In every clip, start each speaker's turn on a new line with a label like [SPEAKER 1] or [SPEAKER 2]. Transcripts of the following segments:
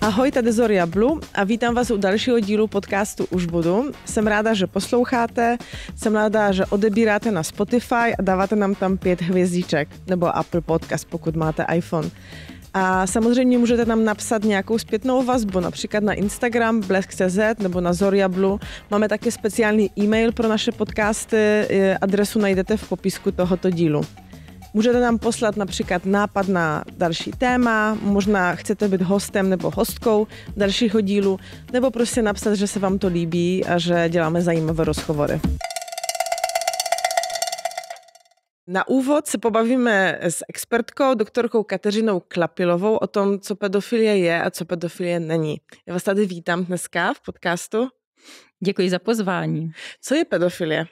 [SPEAKER 1] Ahoj, tady Zoria Blu a vítám vás u dalšího dílu podcastu Už budu. Jsem ráda, že posloucháte, jsem ráda, že odebíráte na Spotify a dáváte nám tam pět hvězdiček, nebo Apple Podcast, pokud máte iPhone. A samozřejmě můžete nám napsat nějakou zpětnou vazbu, například na Instagram blesk.cz nebo na Blue. Máme také speciální e-mail pro naše podcasty, adresu najdete v popisku tohoto dílu. Můžete nám poslat například nápad na další téma, možná chcete být hostem nebo hostkou dalšího dílu, nebo prostě napsat, že se vám to líbí a že děláme zajímavé rozhovory. Na úvod se pobavíme s expertkou, doktorkou Kateřinou Klapilovou o tom, co pedofilie je a co pedofilie není. Já vás tady vítám dneska v podcastu. Děkuji za pozvání. Co je pedofilie?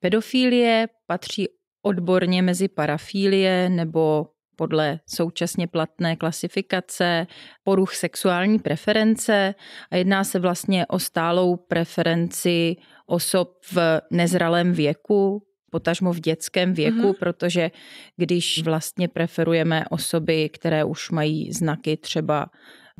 [SPEAKER 2] Pedofilie patří odborně mezi parafílie nebo podle současně platné klasifikace poruch sexuální preference a jedná se vlastně o stálou preferenci osob v nezralém věku, potažmo v dětském věku, mm-hmm. protože když vlastně preferujeme osoby, které už mají znaky třeba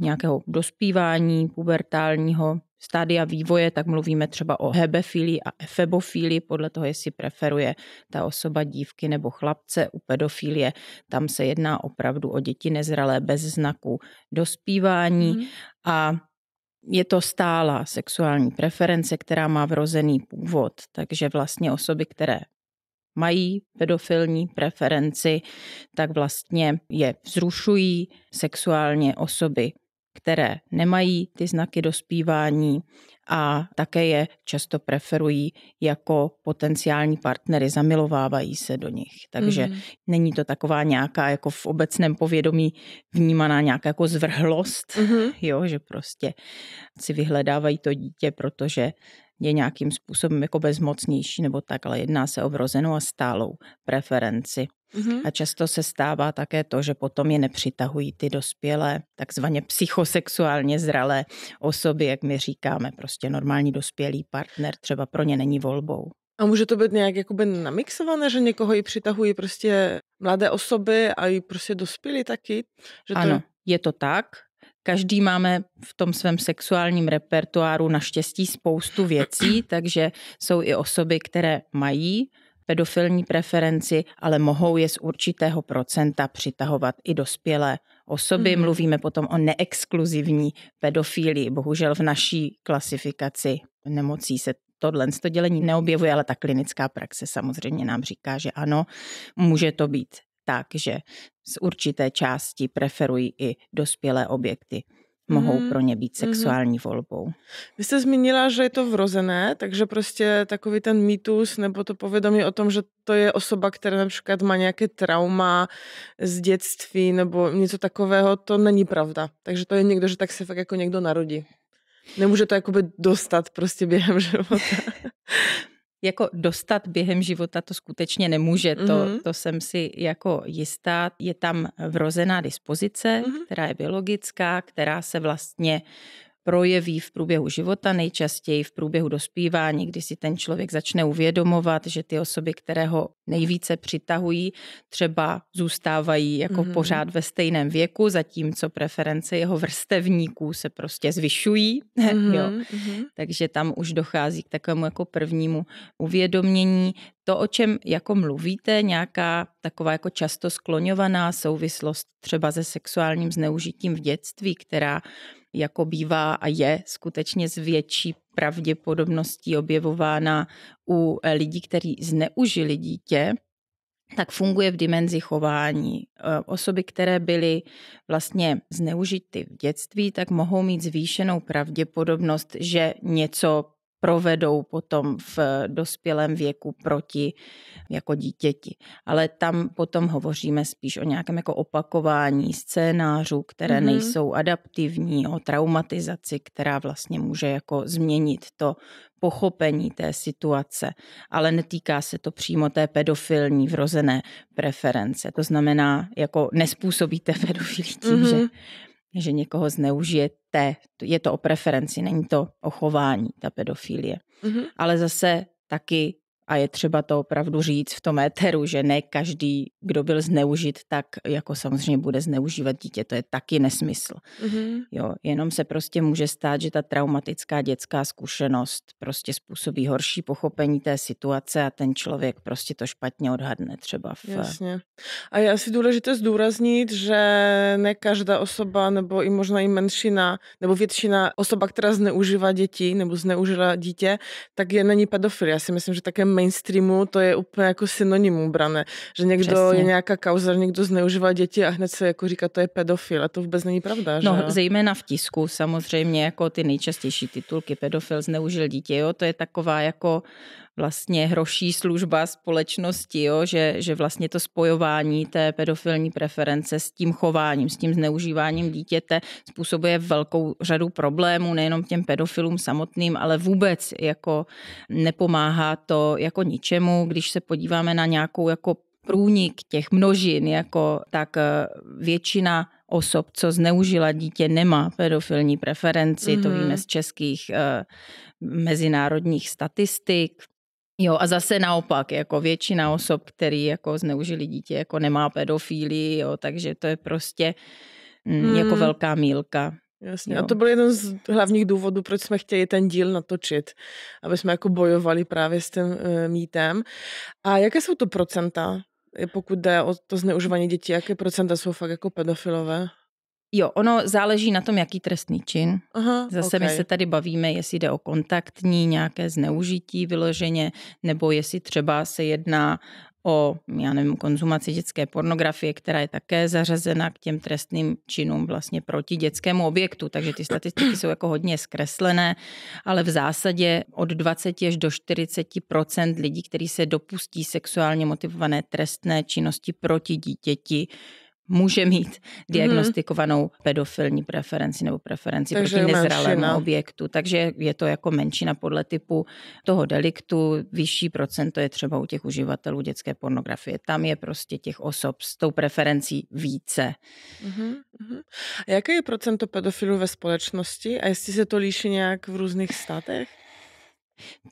[SPEAKER 2] nějakého dospívání pubertálního, stádia vývoje, tak mluvíme třeba o hebefílii a efebofílii, podle toho, jestli preferuje ta osoba dívky nebo chlapce. U pedofilie tam se jedná opravdu o děti nezralé bez znaků dospívání mm. a je to stálá sexuální preference, která má vrozený původ, takže vlastně osoby, které mají pedofilní preferenci, tak vlastně je vzrušují sexuálně osoby které nemají ty znaky dospívání a také je často preferují jako potenciální partnery, zamilovávají se do nich. Takže mm. není to taková nějaká jako v obecném povědomí vnímaná nějaká jako zvrhlost, mm. jo, že prostě si vyhledávají to dítě, protože je nějakým způsobem jako bezmocnější nebo tak, ale jedná se o vrozenou a stálou preferenci. Mm-hmm. A často se stává také to, že potom je nepřitahují ty dospělé, takzvaně psychosexuálně zralé osoby, jak my říkáme, prostě normální dospělý partner třeba pro ně není volbou.
[SPEAKER 1] A může to být nějak jakoby namixované, že někoho i přitahují prostě mladé osoby a i prostě dospělí taky? Že to... Ano, je to tak. Každý máme v tom svém sexuálním
[SPEAKER 2] repertoáru naštěstí spoustu věcí, takže jsou i osoby, které mají pedofilní preferenci, ale mohou je z určitého procenta přitahovat i dospělé osoby. Hmm. Mluvíme potom o neexkluzivní pedofílii. Bohužel v naší klasifikaci nemocí se tohle to dělení mhm. neobjevuje, ale ta klinická praxe samozřejmě nám říká, že ano, může to být tak, že z určité části preferují i dospělé objekty mohou mhm, pro ně být mhm. sexuální mm-hmm. volbou.
[SPEAKER 1] Vy jste zmínila, že je to vrozené, takže prostě takový ten mýtus nebo to povědomí o tom, že to je osoba, která například má nějaké trauma z dětství nebo něco takového, to není pravda. Takže to je někdo, že tak se fakt jako někdo narodí. Nemůže to jakoby dostat prostě během života jako dostat
[SPEAKER 2] během života to skutečně nemůže, to, mm-hmm. to jsem si jako jistá. Je tam vrozená dispozice, mm-hmm. která je biologická, která se vlastně projeví v průběhu života, nejčastěji v průběhu dospívání, kdy si ten člověk začne uvědomovat, že ty osoby, které ho nejvíce přitahují, třeba zůstávají jako mm-hmm. pořád ve stejném věku, zatímco preference jeho vrstevníků se prostě zvyšují. Mm-hmm. jo. Mm-hmm. Takže tam už dochází k takovému jako prvnímu uvědomění. To, o čem jako mluvíte, nějaká taková jako často skloňovaná souvislost třeba se sexuálním zneužitím v dětství, která jako bývá a je skutečně z větší pravděpodobností objevována u eh, lidí, kteří zneužili dítě, tak funguje v dimenzi chování. Eh, osoby, které byly vlastně zneužity v dětství, tak mohou mít zvýšenou pravděpodobnost, že něco provedou potom v eh, dospělém věku proti jako dítěti. Ale tam potom hovoříme spíš o nějakém jako opakování scénářů, které mm-hmm. nejsou adaptivní, o traumatizaci, která vlastně může jako změnit to pochopení té situace, ale netýká se to přímo té pedofilní vrozené preference. To znamená, jako nespůsobíte pedofilí tím, mm-hmm. že mhm že někoho zneužijete. Je to o preferenci, není to o chování, ta pedofilie. Mm-hmm. Ale zase taky a je třeba to opravdu říct v tom éteru, že ne každý, kdo byl zneužit, tak jako samozřejmě bude zneužívat dítě. To je taky nesmysl. Mm-hmm. Jo, jenom se prostě může stát, že ta traumatická dětská zkušenost prostě způsobí horší pochopení té situace a ten člověk prostě to špatně odhadne třeba. V... Jasně.
[SPEAKER 1] A je asi důležité zdůraznit, že ne každá osoba, nebo i možná i menšina, nebo většina osoba, která zneužívá děti, nebo zneužila dítě, tak je není pedofil. Já si myslím, že také mainstreamu to je úplně jako synonymum brané, že někdo Přesně. je nějaká kauza, někdo zneužívá děti a hned se jako říká, to je pedofil a to vůbec není pravda, no, že? zejména v tisku samozřejmě jako ty
[SPEAKER 2] nejčastější titulky pedofil zneužil dítě, jo, to je taková jako vlastně hroší služba společnosti, jo? Že, že vlastně to spojování té pedofilní preference s tím chováním, s tím zneužíváním dítěte způsobuje velkou řadu problémů, nejenom těm pedofilům samotným, ale vůbec jako nepomáhá to jako ničemu, když se podíváme na nějakou jako průnik těch množin, jako tak eh, většina osob, co zneužila dítě, nemá pedofilní preferenci, mm-hmm. to mhm. víme z českých eh, mezinárodních statistik. Jo, a zase naopak, jako většina osob, který jako zneužili dítě, jako nemá pedofíli, jo, takže
[SPEAKER 1] to je prostě mm, mm. jako hmm. velká mílka. Jasně. Jo. A to byl jeden z hlavních důvodů, proč jsme chtěli ten díl natočit, aby jsme jako bojovali právě s tím e, eh, mítem. A jaké jsou to procenta, eh, pokud jde o to zneužívání dětí, jaké procenta jsou fakt jako pedofilové? Jo, ono záleží na tom, jaký trestný
[SPEAKER 2] čin. Aha, Zase okay. my se tady bavíme, jestli jde o kontaktní nějaké zneužití vyloženě, nebo jestli třeba se jedná o, já nevím, konzumaci dětské pornografie, která je také zařazena k těm trestným činům vlastně proti dětskému objektu, takže ty statistiky jsou jako hodně zkreslené, ale v zásadě od 20 až do 40 lidí, kteří se dopustí sexuálně motivované trestné činnosti proti dítěti, může mít mhm. diagnostikovanou hmm. pedofilní preferenci nebo preferenci takže proti nezralému menšina. objektu. Takže je to jako menšina podle typu toho deliktu. Vyšší procento je třeba u těch uživatelů dětské pornografie. Tam je prostě těch osob s tou preferencí více.
[SPEAKER 1] Hmm. A jaké je procento pedofilů ve společnosti? A jestli se to líší nějak v různých státech?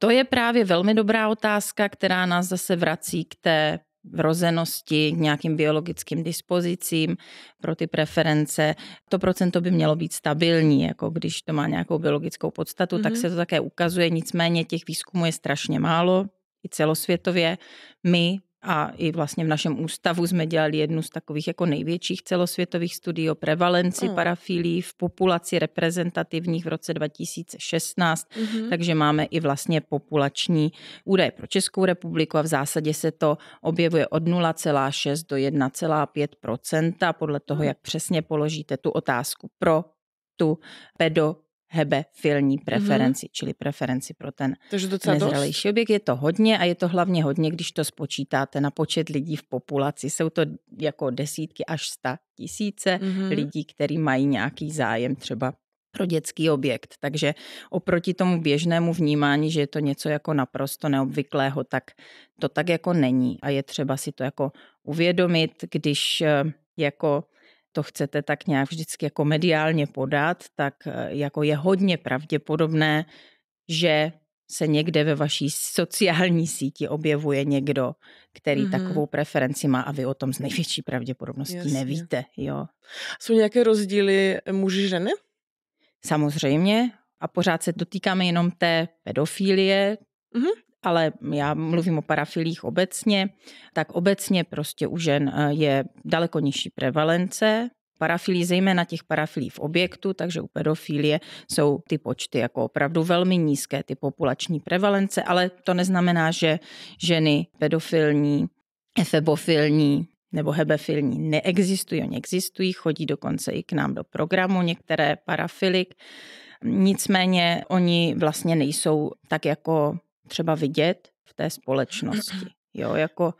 [SPEAKER 1] To je právě velmi dobrá otázka, která
[SPEAKER 2] nás zase vrací k té vrozenosti, k nějakým biologickým dispozicím pro ty preference. To procento by mělo být stabilní, jako když to má nějakou biologickou podstatu, mm-hmm. tak mhm. se to také ukazuje. Nicméně těch výzkumů je strašně málo, i celosvětově. My a i vlastně v našem ústavu jsme dělali jednu z takových jako největších celosvětových studií o prevalenci mm. parafílí v populaci reprezentativních v roce 2016, mm-hmm. takže máme i vlastně populační údaje pro Českou republiku a v zásadě se to objevuje od 0,6 do 1,5 podle toho, mm. jak přesně položíte tu otázku pro tu pedo hebefilní mhm. preferenci, mm-hmm. čili preferenci pro ten Takže nezralejší dost. objekt. Je to hodně a je to hlavně hodně, když to spočítáte na počet lidí v populaci. Jsou to jako desítky až sta tisíce mm-hmm. lidí, kteří mají nějaký zájem třeba pro dětský objekt. Takže oproti tomu běžnému vnímání, že je to něco jako naprosto neobvyklého, tak to tak jako není. A je třeba si to jako uvědomit, když eh, jako to chcete tak nějak vždycky jako mediálně podat, tak eh, jako je hodně pravděpodobné, že se někde ve vaší sociální síti objevuje někdo, který mm-hmm. takovou preferenci má a vy o tom s největší pravděpodobností Jasně. nevíte. Jo. Jsou nějaké rozdíly muži ženy? Samozřejmě a pořád se dotýkáme jenom té pedofilie, mm-hmm ale já mluvím o parafilích obecně, tak obecně prostě u žen eh, je daleko nižší prevalence parafilí, zejména těch parafilí v objektu, takže u pedofilie jsou ty počty jako opravdu velmi nízké, ty populační prevalence, ale to neznamená, že ženy pedofilní, efebofilní nebo hebefilní neexistují, oni existují, chodí dokonce i k nám do programu některé parafilik, nicméně oni vlastně nejsou tak jako třeba vidět v té společnosti. Jo, jako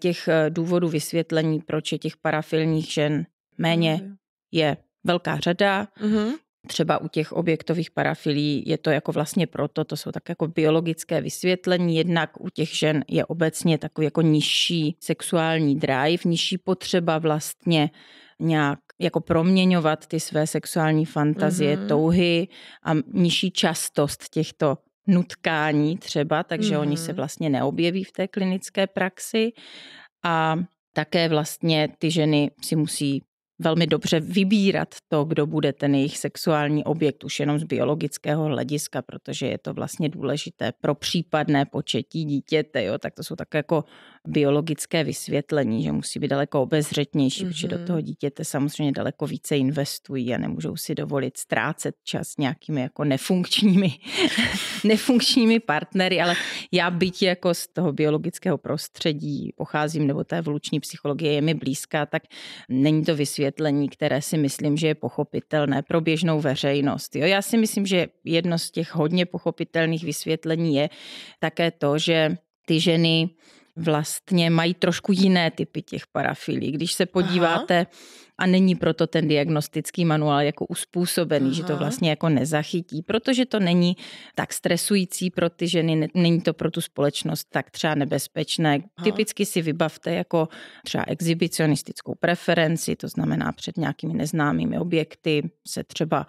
[SPEAKER 2] těch eh, důvodů vysvětlení, proč je těch parafilních žen méně, je velká řada. Mm-hmm. Třeba u těch objektových parafilí je to jako vlastně proto, to jsou tak jako biologické vysvětlení, jednak u těch žen je obecně takový jako nižší sexuální drive, nižší potřeba vlastně nějak jako proměňovat ty své sexuální fantazie, mm-hmm. touhy a nižší častost těchto nutkání třeba, takže mm-hmm. oni se mm-hmm. vlastně neobjeví v té klinické praxi a také vlastně ty ženy si musí velmi dobře vybírat to, kdo bude ten jejich sexuální objekt už jenom z biologického hlediska, protože je to vlastně důležité pro případné početí dítěte, jo, tak to jsou tak jako biologické vysvětlení, že musí být daleko obezřetnější, mm-hmm. protože do mhm. toho dítěte samozřejmě daleko více investují a nemůžou si dovolit ztrácet čas nějakými jako nefunkčními, nefunkčními partnery, ale já byť jako z toho biologického prostředí pocházím, nebo té vluční psychologie je mi blízká, tak není to vysvětlení, které si myslím, že je pochopitelné pro běžnou veřejnost. Jo, já si myslím, že jedno z těch hodně pochopitelných vysvětlení je také to, že ty ženy vlastně mají trošku jiné typy těch parafilí. Když se podíváte, Aha. a není proto ten diagnostický manuál jako uspůsobený, Aha. že to vlastně jako nezachytí, protože to není tak stresující pro ty ženy, není to pro tu společnost tak třeba nebezpečné. Aha. Typicky si vybavte jako třeba exhibicionistickou preferenci, to znamená před nějakými neznámými objekty se třeba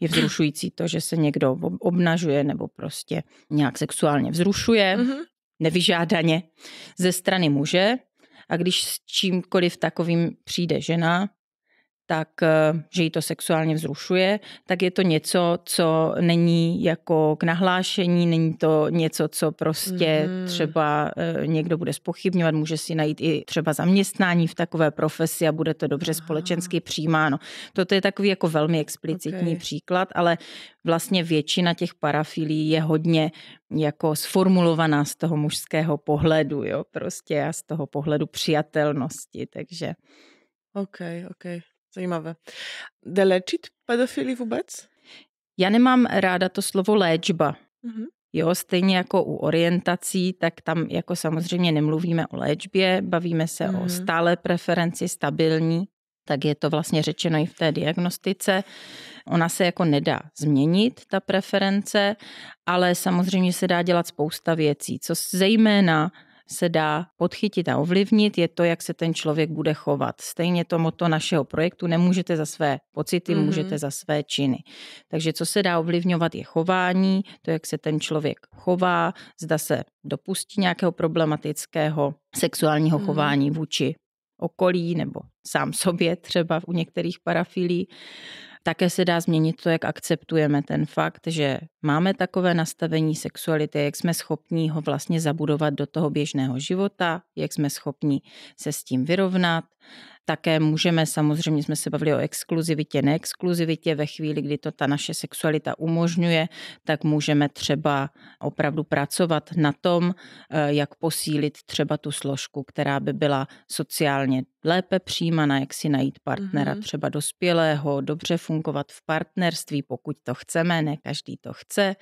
[SPEAKER 2] je vzrušující to, že se někdo obnažuje nebo prostě nějak sexuálně vzrušuje. Mm-hmm nevyžádaně ze strany muže a když s čímkoliv takovým přijde žena, tak eh, že ji to sexuálně vzrušuje, tak je to něco, co není jako k nahlášení, není to něco, co prostě mm. třeba eh, někdo bude spochybňovat, může si najít i třeba zaměstnání v takové profesi a bude to dobře společensky přijímáno. Toto je takový jako velmi explicitní okay. příklad, ale vlastně většina těch parafilí je hodně jako sformulovaná z toho mužského pohledu, jo, prostě a z toho pohledu přijatelnosti, takže...
[SPEAKER 1] OK, OK. Zajímavé. Jde léčit pedofily vůbec?
[SPEAKER 2] Já nemám ráda to slovo léčba. Mm-hmm. Jo, stejně jako u orientací, tak tam jako samozřejmě nemluvíme o léčbě, bavíme se mm. o mhm. stále preferenci stabilní, tak je to vlastně řečeno i v té diagnostice. Ona se jako nedá změnit, ta preference, ale samozřejmě se dá dělat spousta věcí, co zejména se dá podchytit a ovlivnit, je to, jak se ten člověk bude chovat. Stejně to moto našeho projektu, nemůžete za své pocity, mm-hmm. můžete za své činy. Takže co se dá ovlivňovat je chování, to, jak se ten člověk chová, zda se dopustí nějakého problematického sexuálního mm-hmm. chování vůči okolí nebo sám sobě třeba u některých parafilí také se dá změnit to, jak akceptujeme ten fakt, že máme takové nastavení sexuality, jak jsme schopní ho vlastně zabudovat do toho běžného života, jak jsme schopni se s tím vyrovnat, také můžeme, samozřejmě jsme se bavili o exkluzivitě, neexkluzivitě. Ve chvíli, kdy to ta naše sexualita umožňuje, tak můžeme třeba opravdu pracovat na tom, eh, jak posílit třeba tu složku, která by byla sociálně lépe přijímaná, jak si najít partnera mm-hmm. třeba dospělého, dobře fungovat v partnerství, pokud to chceme, ne každý to chce.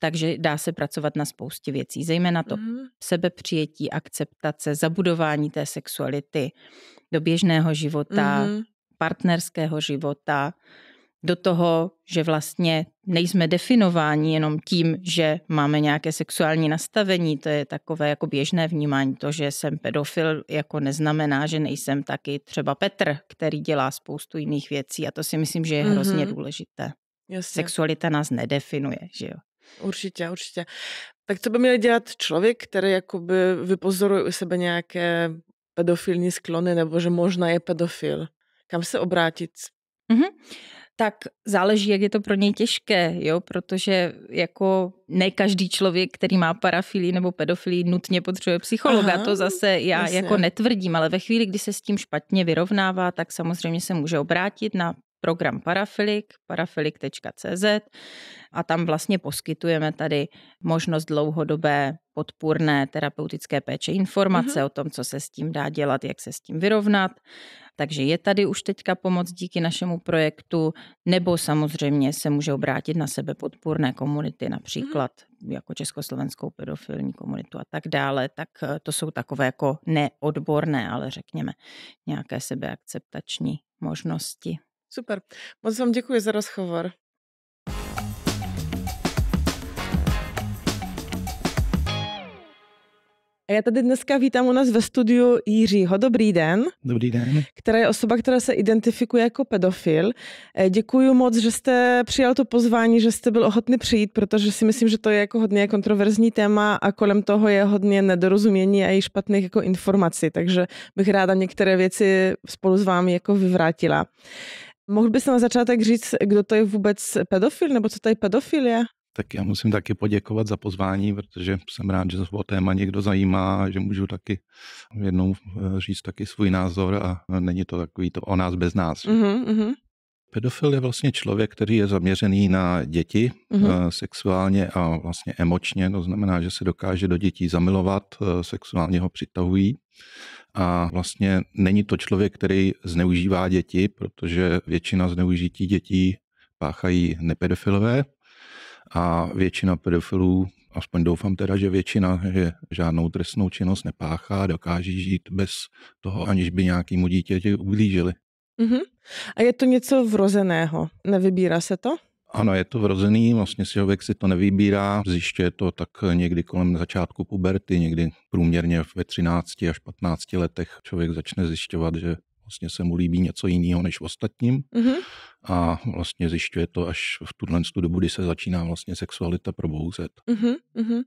[SPEAKER 2] Takže dá se pracovat na spoustě věcí, zejména to mm. sebepřijetí, akceptace, zabudování té sexuality do běžného života, mm. partnerského života, do toho, že vlastně nejsme definováni jenom tím, že máme nějaké sexuální nastavení, to je takové jako běžné vnímání, to, že jsem pedofil, jako neznamená, že nejsem taky třeba Petr, který dělá spoustu jiných věcí a to si myslím, že je hrozně mm-hmm. důležité. Jasně. Sexualita nás nedefinuje, že jo.
[SPEAKER 1] Určitě, určitě. Tak co by měl dělat člověk, který jakoby vypozoruje u sebe nějaké pedofilní sklony, nebo že možná je pedofil? Kam se obrátit? Mm-hmm. Tak záleží, jak je to pro něj těžké, jo, protože
[SPEAKER 2] jako ne každý člověk, který má parafilii nebo pedofilii, nutně potřebuje psychologa. Aha, to zase já jako jasně. jako netvrdím, ale ve chvíli, kdy se s tím špatně vyrovnává, tak samozřejmě se může obrátit na program Parafilik, parafilik.cz a tam vlastně poskytujeme tady možnost dlouhodobé podpůrné terapeutické péče informace mhm. o tom, co se s tím dá dělat, jak se s tím vyrovnat. Takže je tady už teďka pomoc díky našemu projektu, nebo samozřejmě se může obrátit na sebe podpůrné komunity, mhm. například jako československou pedofilní komunitu a tak dále. Tak eh, to jsou takové jako neodborné, ale řekněme nějaké sebeakceptační možnosti.
[SPEAKER 1] Super. Moc vám děkuji za rozhovor. A já tady dneska vítám u nás ve studiu Jiřího. Dobrý den. Dobrý den. Která je osoba, která se identifikuje jako pedofil. Eh, děkuji moc, že jste přijal to pozvání, že jste byl ochotný přijít, protože si myslím, že to je jako hodně kontroverzní téma a kolem toho je hodně nedorozumění a i špatných jako informací, takže bych ráda některé věci spolu s vámi jako vyvrátila. Mohl se na začátek říct, kdo to je vůbec pedofil, nebo co to je pedofilie?
[SPEAKER 3] Tak já musím taky poděkovat za pozvání, protože jsem rád, že se o téma někdo zajímá, že můžu taky jednou eh, říct taky svůj názor a není to takový to o nás bez nás. mm-hmm. Pedofil je vlastně člověk, který je zaměřený na děti mm-hmm. sexuálně a vlastně emočně, to znamená, že se dokáže do dětí zamilovat, eh, sexuálně ho přitahují a vlastně není to člověk, který zneužívá děti, protože většina zneužití dětí páchají nepedofilové a většina pedofilů, aspoň doufám teda, že většina, že žádnou trestnou činnost nepáchá, dokáže žít bez toho, aniž by nějakýmu dítěti ublížili.
[SPEAKER 1] Uh-huh. A je to něco vrozeného? Nevybírá se to?
[SPEAKER 3] Ano, je to vrozený, vlastně si člověk si to nevybírá, zjišťuje to tak někdy kolem začátku puberty, někdy průměrně ve 13 až 15 letech člověk začne zjišťovat, že vlastně se mu líbí něco jiného než ostatním. Mm-hmm a vlastně zjišťuje to až v tuhle dobu, kdy se začíná vlastně sexualita probouzet.
[SPEAKER 1] Uh-huh, uh-huh.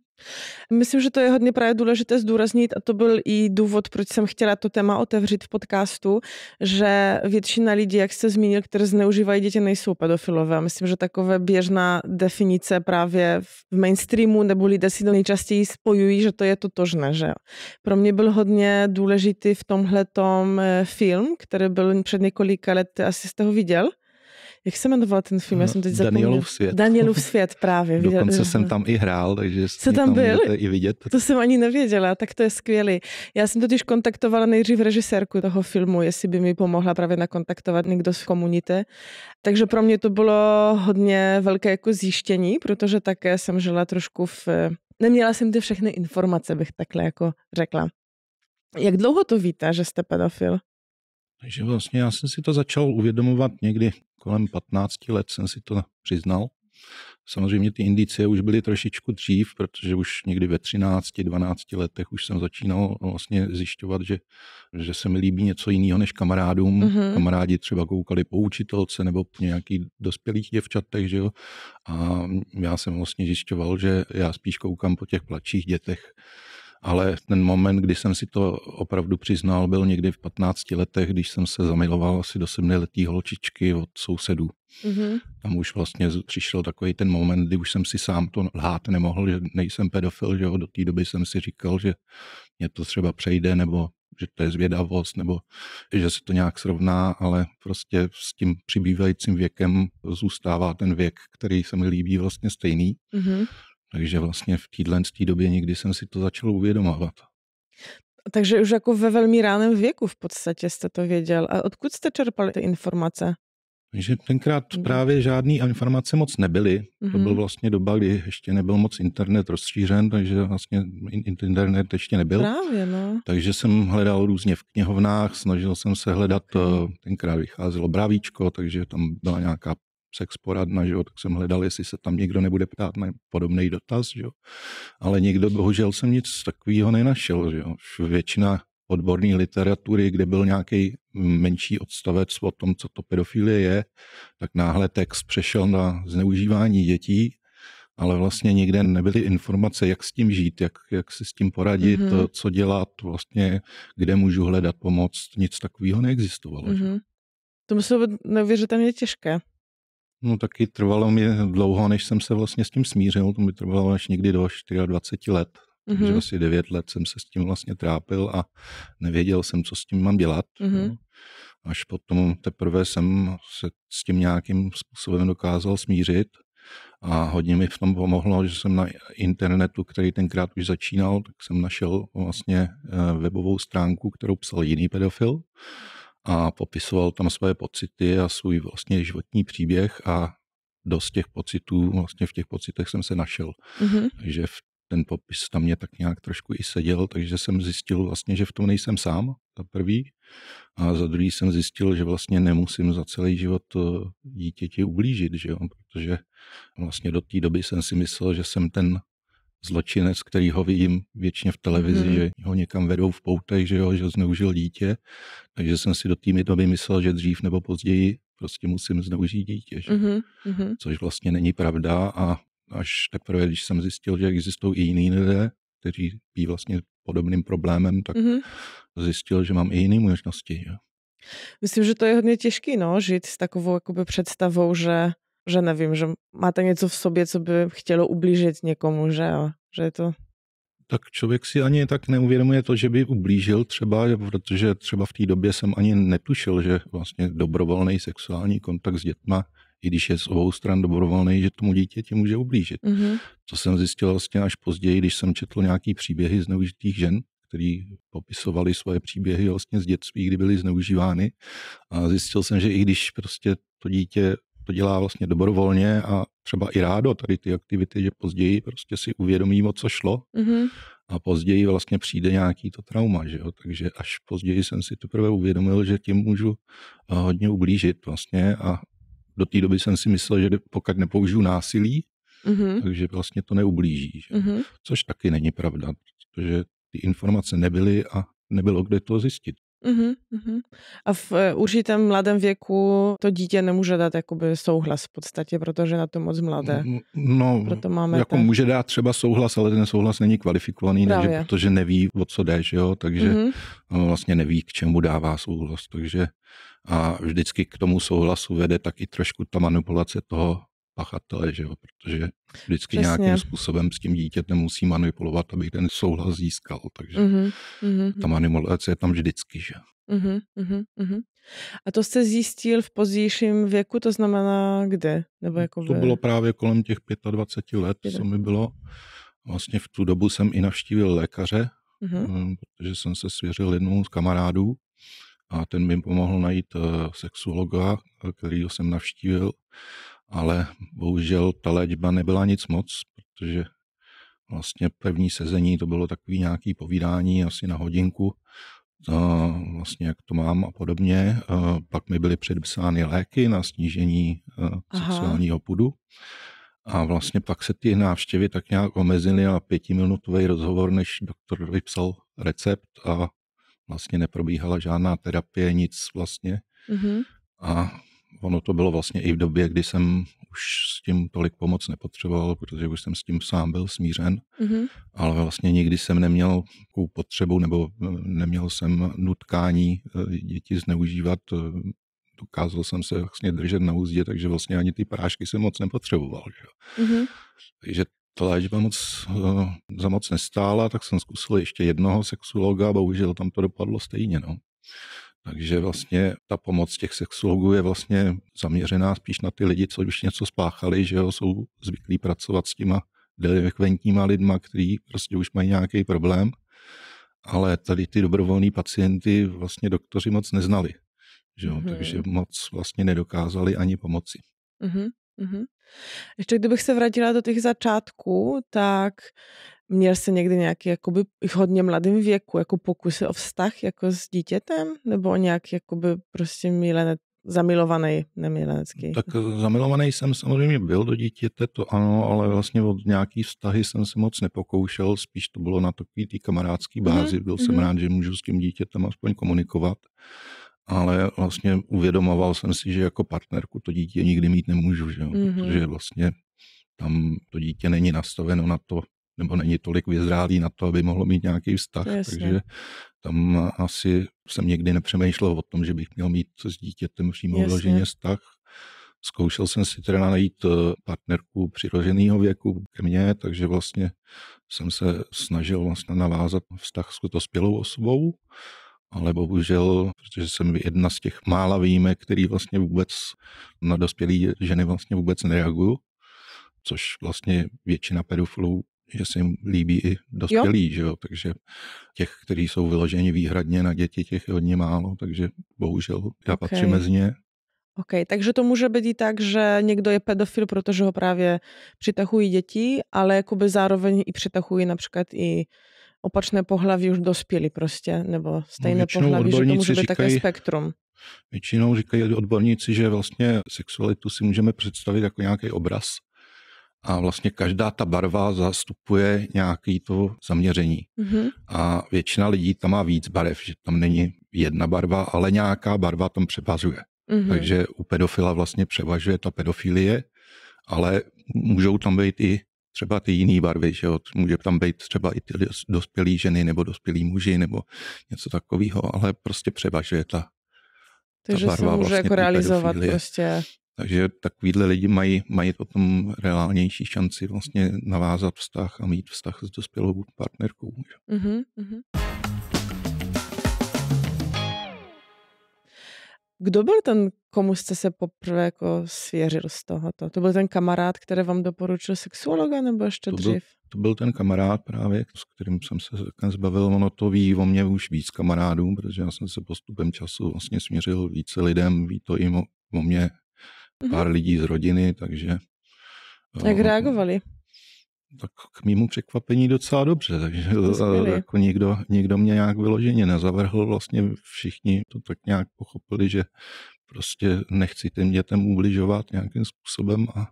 [SPEAKER 1] Myslím, že to je hodně právě důležité zdůraznit a to byl i důvod, proč jsem chtěla to téma otevřít v podcastu, že většina lidí, jak jste zmínil, které zneužívají děti, nejsou pedofilové. Myslím, že takové běžná definice právě v mainstreamu nebo lidé si nejčastěji spojují, že to je totožné. Že? Pro mě byl hodně důležitý v tomhletom eh, film, který byl před několika lety, asi jste ho viděl, jak se jmenoval ten film? Já no, jsem teď zapomněl. Danielův svět. Danielův svět právě. Dokonce Viděl... jsem tam
[SPEAKER 3] i hrál, takže se tam, tam byl? i vidět.
[SPEAKER 1] To jsem ani nevěděla, tak to je skvělý. Já jsem totiž kontaktovala nejdřív režisérku toho filmu, jestli by mi pomohla právě nakontaktovat někdo z komunity. Takže pro mě to bylo hodně velké jako zjištění, protože také jsem žila trošku v... Neměla jsem ty všechny informace, bych takhle jako řekla. Jak dlouho to víte, že jste pedofil?
[SPEAKER 3] Takže vlastně já jsem si to začal uvědomovat někdy kolem 15 let jsem si to přiznal. Samozřejmě ty indicie už byly trošičku dřív, protože už někdy ve 13, 12 letech už jsem začínal vlastně zjišťovat, že, že se mi líbí něco jiného než kamarádům. Mm-hmm. Kamarádi třeba koukali po učitelce nebo po nějakých dospělých děvčatech, že jo. A já jsem vlastně zjišťoval, že já spíš koukám po těch mladších dětech ale ten moment, kdy jsem si to opravdu přiznal, byl někdy v 15 letech, když jsem se zamiloval asi do letý holčičky od sousedů. Mm-hmm. Tam už vlastně přišel takový ten moment, kdy už jsem si sám to lhát nemohl, že nejsem pedofil, že jo, do té doby jsem si říkal, že mě to třeba přejde, nebo že to je zvědavost, nebo že se to nějak srovná, ale prostě s tím přibývajícím věkem zůstává ten věk, který se mi líbí vlastně stejný. Mm-hmm. Takže vlastně v téhle době někdy jsem si to začal uvědomovat.
[SPEAKER 1] Takže už jako ve velmi ráném věku v podstatě jste to věděl. A odkud jste čerpali ty informace?
[SPEAKER 3] Že tenkrát mhm. právě žádný informace moc nebyly. Mm-hmm. To mhm. byl vlastně doba, kdy ještě nebyl moc internet rozšířen, takže vlastně internet ještě nebyl. Právě, no. Takže jsem hledal různě v knihovnách, snažil jsem se hledat, eh, tenkrát vycházelo Bravíčko, takže tam byla nějaká sex poradna, že jo, tak jsem hledal, jestli se tam někdo nebude ptát na podobný dotaz, že jo. Ale nikdo, bohužel jsem nic takového nenašel, že jo. Většina odborné literatury, kde byl nějaký menší odstavec o tom, co to pedofilie je, tak náhle text přešel na zneužívání dětí, ale vlastně nikde nebyly informace, jak s tím žít, jak, jak si s tím poradit, mm-hmm. co dělat, vlastně kde můžu hledat pomoc. Nic takového neexistovalo.
[SPEAKER 1] Mm-hmm. Že? To muselo být neuvěřitelně těžké.
[SPEAKER 3] No taky trvalo mi dlouho, než jsem se vlastně s tím smířil, to mi trvalo až někdy do 24 let, mm-hmm. takže mhm. asi 9 let jsem se s tím vlastně trápil a nevěděl jsem, co s tím mám dělat. Mm-hmm. No. Až potom teprve jsem se s tím nějakým způsobem dokázal smířit a hodně mi v tom pomohlo, že jsem na internetu, který tenkrát už začínal, tak jsem našel vlastně eh, webovou stránku, kterou psal jiný pedofil a popisoval tam své pocity a svůj vlastně životní příběh a dost těch pocitů, vlastně v těch pocitech jsem se našel. Mm-hmm. Takže v ten popis tam mě tak nějak trošku i seděl, takže jsem zjistil vlastně, že v tom nejsem sám, za prvý. A za druhý jsem zjistil, že vlastně nemusím za celý život eh, dítěti ublížit, že jo? protože vlastně do té doby jsem si myslel, že jsem ten zločinec, který ho vidím většině v televizi, mm-hmm. že ho někam vedou v poutech, že ho, že zneužil dítě. Takže jsem si do té doby myslel, že dřív nebo později prostě musím zneužít dítě. Že?
[SPEAKER 1] Mm-hmm. Což
[SPEAKER 3] vlastně není pravda a až teprve, když jsem zjistil, že existují i jiní lidé, kteří pí vlastně podobným problémem, tak mm-hmm. zjistil, že mám i jiné možnosti. Že?
[SPEAKER 1] Myslím, že to je hodně těžký, no, žít s takovou jakoby představou, že že nevím, že máte něco v sobě, co by chcielo ublížit někomu, že, že to
[SPEAKER 3] tak člověk si ani tak neuvědomuje to, že by ublížil třeba, protože třeba v té době jsem ani netušil, že vlastně dobrovolný sexuální kontakt s dětma, i když je z obou stran dobrovolný, že tomu dítěti může ublížit. Mm-hmm. To jsem zjistil vlastně až později, když jsem četl nějaký příběhy zneužitých žen, který popisovali svoje příběhy vlastně z dětství, kdy byly zneužívány. A zjistil jsem, že i když prostě to dítě to dělá vlastně dobrovolně a třeba i rádo tady ty aktivity, že později prostě si uvědomí, o co šlo mm-hmm. a později vlastně přijde nějaký to trauma, že jo? takže až později jsem si teprve uvědomil, že tím můžu eh, hodně ublížit vlastně a do té doby jsem si myslel, že pokud nepoužiju násilí, mm-hmm. takže vlastně to neublíží, že? Mm-hmm. což taky není pravda, protože ty informace nebyly a nebylo kde to zjistit.
[SPEAKER 1] Uh-huh. A v eh, určitém mladém věku to dítě nemůže dát jakoby souhlas v podstatě, protože na to moc mladé. No, Proto máme jako ten... může
[SPEAKER 3] dát třeba souhlas, ale ten souhlas není kvalifikovaný, takže, protože neví, o co jde, že jo? takže uh-huh. no, vlastně neví, k čemu dává souhlas. Takže a vždycky k tomu souhlasu vede taky trošku ta manipulace toho pachatele, že jo? protože vždycky Přesně. nějakým způsobem s tím dítětem musí manipulovat, aby ten souhlas získal. Takže mm-hmm. Uh-huh, uh-huh. ta manipulace je tam vždycky. Že?
[SPEAKER 1] Mm-hmm. Uh-huh, A to jste zjistil v pozdějším věku, to znamená kde? Nebo jako ve... To bylo
[SPEAKER 3] právě kolem těch 25 let, 5. co mi bylo. Vlastně v tu dobu jsem i navštívil lékaře, mm-hmm. protože jsem se svěřil jednomu z kamarádů a ten mi pomohl najít eh, sexuologa, eh, kterýho jsem navštívil ale bohužel ta léčba nebyla nic moc, protože vlastně první sezení to bylo takový nějaký povídání asi na hodinku, vlastně jak to mám a podobně. Pak mi byly předpsány léky na snížení sexuálního pudu. A vlastně pak se ty návštěvy tak nějak omezily a pětiminutový rozhovor, než doktor vypsal recept a vlastně neprobíhala žádná terapie, nic vlastně. Mm-hmm. A ono to bylo vlastně i v době, kdy jsem už s tím tolik pomoc nepotřeboval, protože už jsem s tím sám byl smířen, mm-hmm. ale vlastně nikdy jsem neměl takovou potřebu nebo eh, neměl jsem nutkání eh, děti zneužívat. Eh, dokázal jsem se vlastně držet na úzdě, takže vlastně ani ty prášky jsem moc nepotřeboval. Že? Mm-hmm. Takže ta léčba moc, za moc nestála, tak jsem zkusil ještě jednoho sexuologa, bohužel tam to dopadlo stejně. No. Takže vlastně ta pomoc těch sexologů je vlastně zaměřená spíš na ty lidi, co už něco spáchali, že jo, jsou zvyklí pracovat s těma delikventníma lidma, kteří prostě už mají nějaký problém. Ale tady ty dobrovolní pacienty vlastně doktoři moc neznali. Že jo? Mm-hmm. Takže moc vlastně nedokázali ani pomoci.
[SPEAKER 1] Mm-hmm. Mm-hmm. Ještě kdybych se vrátila do těch začátků, tak Měl jsi někdy nějaký jakoby hodně mladým věku jako pokusy o vztah jako s dítětem? Nebo nějak jakoby prostě milenec, zamilovaný, nemilenecký. Tak
[SPEAKER 3] eh, zamilovaný jsem samozřejmě byl do dítěte, to ano, ale vlastně od nějaký vztahy jsem se moc nepokoušel, spíš to bylo na takový té kamarádský mhm, bázi, mm-hmm. byl jsem mm-hmm. rád, že můžu s tím dítětem aspoň komunikovat, ale vlastně uvědomoval jsem si, že jako partnerku to dítě nikdy mít nemůžu, že jo? Mm-hmm. protože vlastně tam to dítě není nastaveno na to, nebo není tolik vyzrálý na to, aby mohlo mít nějaký vztah. Jasně. Takže tam asi jsem někdy nepřemýšlel o tom, že bych měl mít s dítětem přímo vloženě vztah. Zkoušel jsem si teda najít eh, partnerku přirozeného věku ke mně, takže vlastně jsem se snažil vlastně navázat vztah s dospělou osobou, ale bohužel, protože jsem jedna z těch mála výjimek, který vlastně vůbec na dospělé ženy vlastně vůbec nereaguju, což vlastně většina pedofilů že se jim líbí i dospělí, jo. že jo? takže těch, kteří jsou vyloženi výhradně na děti, těch je hodně málo, takže bohužel já okay. patřím mezi ně.
[SPEAKER 1] OK, takže to může být i tak, že někdo je pedofil, protože ho právě přitahují děti, ale jakoby zároveň i přitahují například i opačné pohlaví už dospělí prostě, nebo stejné no pohlaví, že to může být říkají, takové spektrum.
[SPEAKER 3] Většinou říkají odborníci, že vlastně sexualitu si můžeme představit jako nějaký obraz, a vlastně každá ta barva zastupuje nějaký to zaměření. Mm-hmm. A většina lidí tam má víc barev, že tam není jedna barva, ale nějaká barva tam převažuje. Mm-hmm. Takže u pedofila vlastně převažuje ta pedofilie, ale můžou tam být i třeba ty jiné barvy, že jo? může tam být třeba i ty dospělé ženy nebo dospělí muži nebo něco takového, ale prostě převažuje ta Takže ta barva se může vlastně jako realizovat pedofilie. prostě takže takovýhle lidi mají, mají potom reálnější šanci vlastně navázat vztah a mít vztah s dospělou partnerkou.
[SPEAKER 1] Mm-hmm, Kdo byl ten, komu jste se poprvé jako svěřil z tohoto? To byl ten kamarád, který vám doporučil sexuologa, nebo ještě to dřív? Byl,
[SPEAKER 3] to byl ten kamarád právě, s kterým jsem se zbavil. Ono to ví o mě už víc kamarádů, protože já jsem se postupem času vlastně směřil více lidem, ví to i o mě pár mm-hmm. lidí z rodiny, takže... Jak uh, eh, reagovali? Tak k mýmu překvapení docela dobře, takže jako někdo, někdo mě nějak vyloženě nezavrhl, vlastně všichni to tak nějak pochopili, že prostě nechci těm dětem ubližovat nějakým způsobem a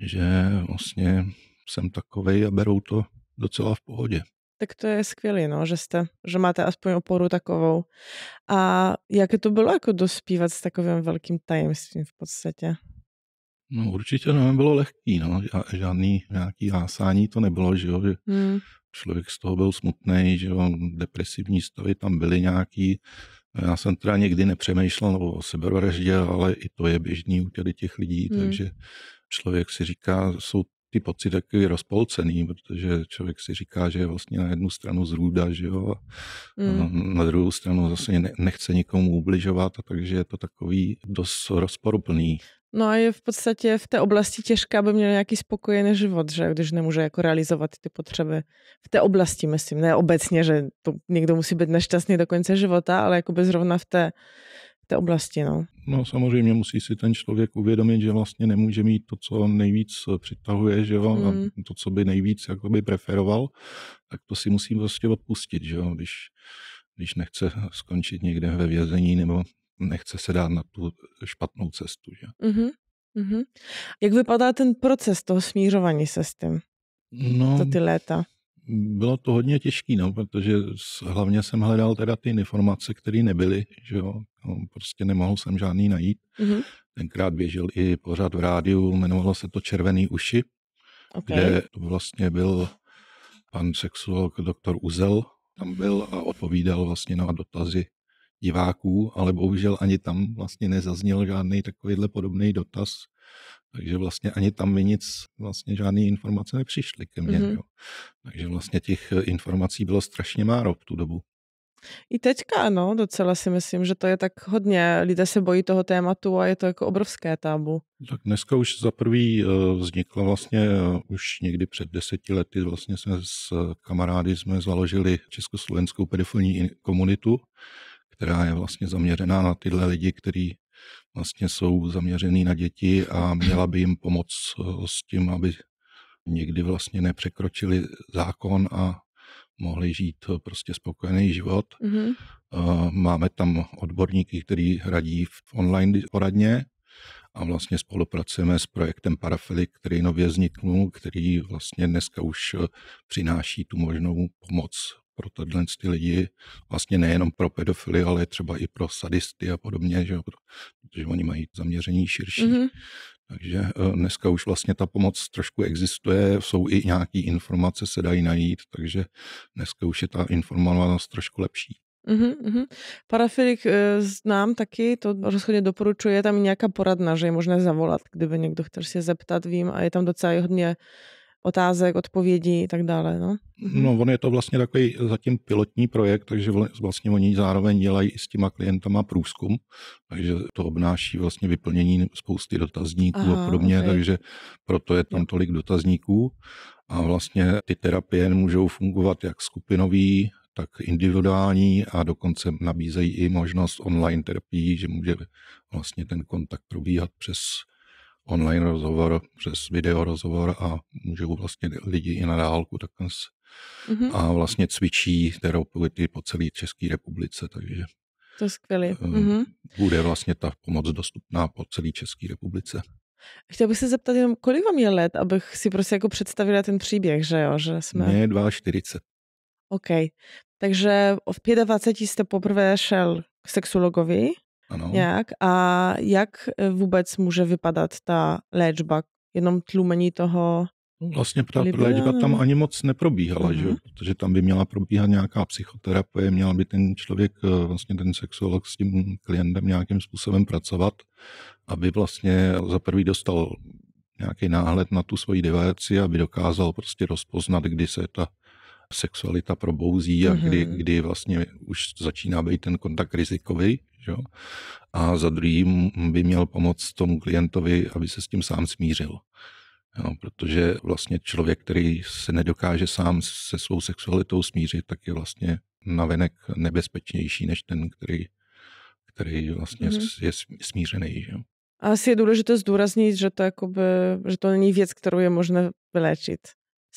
[SPEAKER 3] že vlastně jsem takovej a berou to docela v pohodě
[SPEAKER 1] tak to je skvělé, no, že, jste, že máte aspoň oporu takovou. A jaké to bylo jako dospívat s takovým velkým tajemstvím v podstatě?
[SPEAKER 3] No určitě no, bylo lehký, no. žádný nějaký hásání to nebylo, že jo, že hmm. člověk z toho byl smutný, že jo, depresivní stavy tam byly nějaký, já jsem teda někdy nepřemýšlel o sebevraždě, ale i to je běžný u těch lidí, hmm. takže člověk si říká, jsou ty pocit takový rozpolcený, protože člověk si říká, že je vlastně na jednu stranu zrůda, že jo, mm. na druhou stranu zase nechce nikomu ubližovat, takže je to takový dost rozporuplný.
[SPEAKER 1] No a je v podstatě v té oblasti těžké, aby měl nějaký spokojený život, že když nemůže jako realizovat ty potřeby v té oblasti, myslím, ne obecně, že to někdo musí být nešťastný do konce života, ale jako by zrovna v té, té oblasti. No.
[SPEAKER 3] no samozřejmě musí si ten člověk uvědomit, že vlastně nemůže mít to, co nejvíc eh, přitahuje, že jo, mm. a hmm. to, co by nejvíc jakoby preferoval, tak to si musí prostě odpustit, že jo, když, když nechce skončit někde ve vězení nebo nechce se dát na tu špatnou cestu, že
[SPEAKER 1] mm-hmm. Mm-hmm. Jak vypadá ten proces toho smířování se s tím?
[SPEAKER 3] No, to ty léta bylo to hodně těžké, no, protože hlavně jsem hledal teda ty informace, které nebyly, že jo, no, prostě nemohl jsem žádný najít. Mm-hmm. Tenkrát běžel i pořád v rádiu, jmenovalo se to Červený uši, okay. kde to vlastně byl pan sexuolog doktor Uzel, tam byl a odpovídal vlastně na dotazy diváků, ale bohužel ani tam vlastně nezazněl žádný takovýhle podobný dotaz, takže vlastně ani tam mi nic, vlastně žádné informace nepřišly ke mně. Mm-hmm. Takže vlastně těch eh, informací bylo strašně málo v tu dobu.
[SPEAKER 1] I teďka ano, docela si myslím, že to je tak hodně, lidé se bojí toho tématu a je to jako obrovské tábu.
[SPEAKER 3] Tak dneska už za prvý eh, vzniklo vlastně eh, už někdy před deseti lety, vlastně jsme s kamarády jsme založili Československou pedofilní komunitu, která je vlastně zaměřená na tyhle lidi, kteří vlastně jsou zaměřený na děti a měla by jim pomoct eh, s tím, aby nikdy vlastně nepřekročili zákon a mohli žít eh, prostě spokojený život. Mm-hmm. Máme tam odborníky, kteří radí v online poradně a vlastně spolupracujeme s projektem Parafilik, který nově vzniknul, který vlastně dneska už přináší tu možnou pomoc pro tyhle ty lidi, vlastně nejenom pro pedofily, ale třeba i pro sadisty a podobně, že protože oni mají zaměření širší. Mm-hmm. Takže eh, dneska už vlastně ta pomoc trošku existuje, jsou i nějaké informace, se dají najít, takže dneska už je ta informovanost trošku lepší.
[SPEAKER 1] Uhum, uhum. Parafilik eh, znám taky, to rozhodně doporučuje, tam nějaká poradna, že je možné zavolat, kdyby někdo chtěl se zeptat, vím, a je tam docela hodně otázek, odpovědí a tak dále. No?
[SPEAKER 3] Mhm. no, on je to vlastně takový zatím pilotní projekt, takže vlastně oni zároveň dělají i s těma klientama průzkum, takže to obnáší vlastně vyplnění spousty dotazníků Aha, a podobně, okay. takže proto je tam tolik dotazníků. A vlastně ty terapie můžou fungovat jak skupinový, tak individuální a dokonce nabízejí i možnost online terapii, že může vlastně ten kontakt probíhat přes online rozhovor, přes video rozhovor a můžou vlastně lidi i na dálku takhle mm-hmm. a vlastně cvičí terapeuty po celé České republice, takže
[SPEAKER 1] to je skvělé. Mm-hmm.
[SPEAKER 3] Eh, bude vlastně ta pomoc dostupná po celé České republice.
[SPEAKER 1] Chtěl bych se zeptat jenom, kolik vám je let, abych si prostě jako představila ten příběh, že jo, že jsme...
[SPEAKER 3] Ne, 42.
[SPEAKER 1] OK. Takže v 25 jste poprvé šel k sexuologovi. Ano. Jak a jak e, vůbec může vypadat ta léčba? Jenom tlumení toho
[SPEAKER 3] no, Vlastně ta Libia, léčba tam ani moc neprobíhala, uh-huh. že? protože tam by měla probíhat nějaká psychoterapie, měl by ten člověk, e, vlastně ten sexuolog s tím klientem nějakým způsobem pracovat, aby vlastně za prvý dostal nějaký náhled na tu svoji diváci, aby dokázal prostě rozpoznat, kdy se ta sexualita probouzí a kdy, kdy vlastně už začíná být ten kontakt rizikový. Jo? A za druhý by měl pomoct tomu klientovi, aby se s tím sám smířil. Jo, protože vlastně člověk, který se nedokáže sám se svou sexualitou smířit, tak je vlastně navenek nebezpečnější než ten, který, který vlastně mm-hmm. je smířený. Že?
[SPEAKER 1] Asi je důležité zdůraznit, že to, jakoby, že to není věc, kterou je možné vylečit.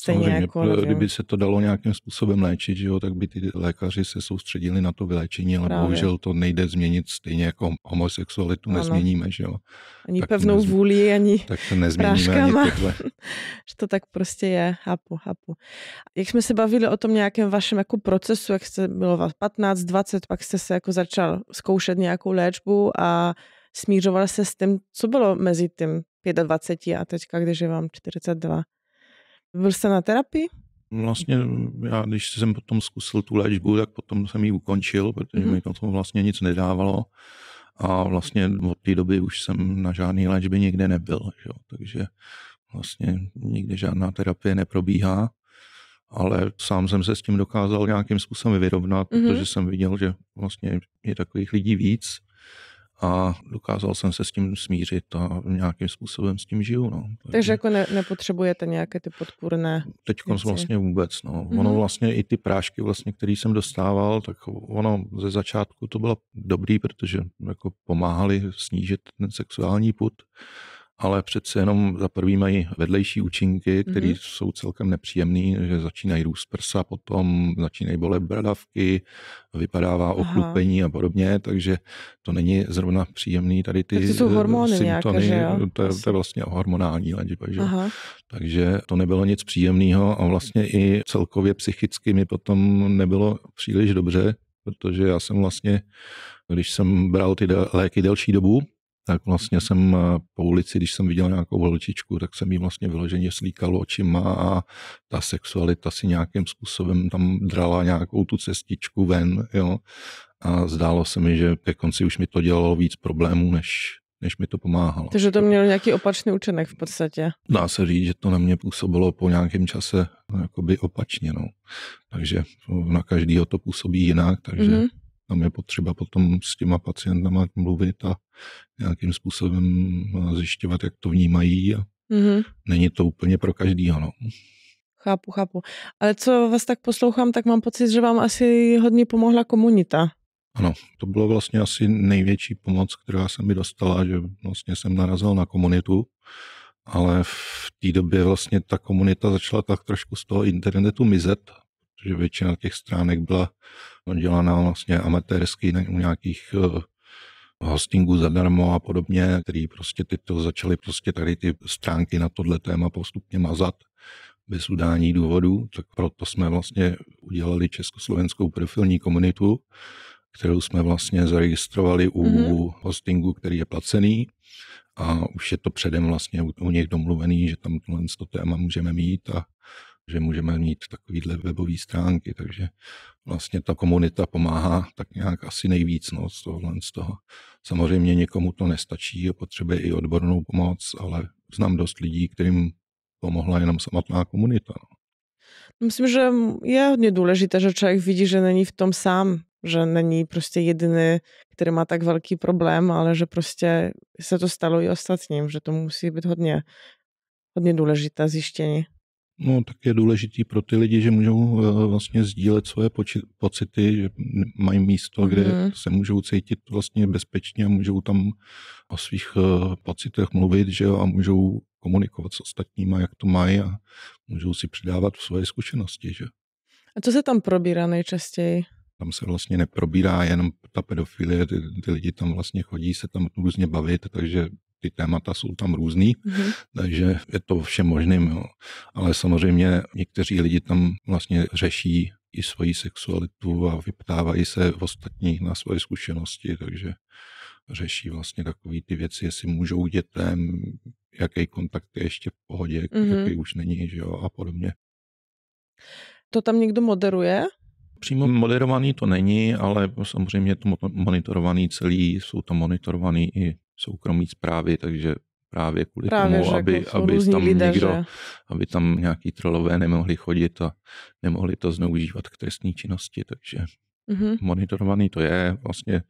[SPEAKER 3] Stejně Samozřejmě, jako, nevím. kdyby se to dalo nějakým způsobem léčit, že jo, tak by ty lékaři se soustředili na to vyléčení, ale Právě. bohužel to nejde změnit stejně jako homosexualitu ano. nezměníme, že jo.
[SPEAKER 1] Ani tak pevnou nezmi... vůli, ani Tak to nezměníme práškama. ani tohle. že to tak prostě je, Hapu, hapu. Jak jsme se bavili o tom nějakém vašem jako procesu, jak jste bylo 15, 20, pak jste se jako začal zkoušet nějakou léčbu a smířoval se s tím, co bylo mezi tím 25 a teďka, když je vám 42? Byl jste na terapii?
[SPEAKER 3] No, vlastně já, když jsem potom zkusil tu léčbu, tak potom jsem ji ukončil, protože mm-hmm. mi to vlastně nic nedávalo. A vlastně od té doby už jsem na žádné léčbě nikde nebyl. Že? Takže vlastně nikde žádná terapie neprobíhá. Ale sám jsem se s tím dokázal nějakým způsobem vyrovnat, mm-hmm. protože jsem viděl, že vlastně je takových lidí víc a dokázal jsem se s tím smířit a nějakým způsobem s tím žiju. No. Takže,
[SPEAKER 1] Takže jako ne, nepotřebujete nějaké ty podpůrné Teď vlastně vůbec. No. Mm-hmm. Ono
[SPEAKER 3] vlastně i ty prášky, vlastně, které jsem dostával, tak ono ze začátku to bylo dobrý, protože jako pomáhali snížit ten sexuální put ale přece jenom za prvý mají vedlejší účinky, mhm. které mm-hmm. jsou celkem nepříjemné, že začínají růst prsa, potom začínají bolet bradavky, vypadává ochlupení Aha. a podobně, takže to není zrovna příjemný tady ty tak to jsou eh, hormony symptomy. Nějaké, že jo? To, je, to je vlastně hormonální léčba, že? Aha. Takže to nebylo nic příjemného a vlastně i celkově psychicky mi potom nebylo příliš dobře, protože já jsem vlastně, když jsem bral ty léky delší dobu, tak vlastně jsem eh, po ulici, když jsem viděl nějakou holčičku, tak jsem jí vlastně vyloženě slíkal očima a ta sexualita si nějakým způsobem tam drala nějakou tu cestičku ven, jo. A zdálo se mi, že ke konci už mi to dělalo víc problémů, než, než mi to pomáhalo. Takže
[SPEAKER 1] to mělo nějaký opačný účinek v podstatě.
[SPEAKER 3] Dá se říct, že to na mě působilo po nějakém čase jakoby opačně. No. Takže na každého to působí jinak, takže mm-hmm tam je potřeba potom s těma pacientama mluvit a nějakým způsobem eh, zjišťovat, jak to vnímají a mm-hmm. není to úplně pro každýho. No.
[SPEAKER 1] Chápu, chápu. Ale co vás tak poslouchám, tak mám pocit, že vám asi hodně pomohla komunita.
[SPEAKER 3] Ano, to bylo vlastně asi největší pomoc, která jsem mi dostala, že vlastně jsem narazil na komunitu, ale v té době vlastně ta komunita začala tak trošku z toho internetu mizet, protože většina těch stránek byla dělaná vlastně amatérsky u nějakých eh, hostingu zadarmo a podobně, který prostě tyto začaly prostě tady ty stránky na tohle téma postupně mazat bez udání důvodů, tak proto jsme vlastně udělali československou profilní komunitu, kterou jsme vlastně zaregistrovali u mm-hmm. hostingu, který je placený a už je to předem vlastně u, u nich domluvený, že tam tohle téma můžeme mít a že můžeme mít takovýhle webové stránky, takže vlastně ta komunita pomáhá tak nějak asi nejvíc no, z, tohohle, z toho. Samozřejmě někomu to nestačí a potřebuje i odbornou pomoc, ale znám dost lidí, kterým pomohla jenom samotná komunita. No.
[SPEAKER 1] Myslím, že je hodně důležité, že člověk vidí, že není v tom sám, že není prostě jediný, který má tak velký problém, ale že prostě se to stalo i ostatním, že to musí být hodně, hodně důležité zjištění.
[SPEAKER 3] No, tak je důležitý pro ty lidi, že můžou eh, vlastně sdílet svoje poči- pocity, že mají místo, kde mm. se můžou cítit vlastně bezpečně a můžou tam o svých uh, pocitech mluvit, že jo, a můžou komunikovat s ostatníma, jak to mají a můžou si předávat svoje zkušenosti, že.
[SPEAKER 1] A co se tam probírá nejčastěji?
[SPEAKER 3] Tam se vlastně neprobírá jenom ta pedofilie, ty, ty lidi tam vlastně chodí se tam různě bavit, takže ty témata jsou tam různý, mm-hmm. takže je to všem možným. Jo. Ale samozřejmě někteří lidi tam vlastně řeší i svoji sexualitu a vyptávají se v ostatních na svoje zkušenosti, takže řeší vlastně takové ty věci, jestli můžou dětem, jaký kontakt je ještě v pohodě, mm-hmm. jaký už není, že jo, a podobně.
[SPEAKER 1] To tam někdo moderuje?
[SPEAKER 3] Přímo moderovaný to není, ale samozřejmě je to monitorovaný celý, jsou tam monitorovaný i soukromí zprávy, takže právě kvůli právě, tomu, že, aby, jako aby tam lidé, nikdo, že... aby tam nějaký trolové nemohli chodit a nemohli to zneužívat k trestní činnosti, takže mm-hmm. monitorovaný to je vlastně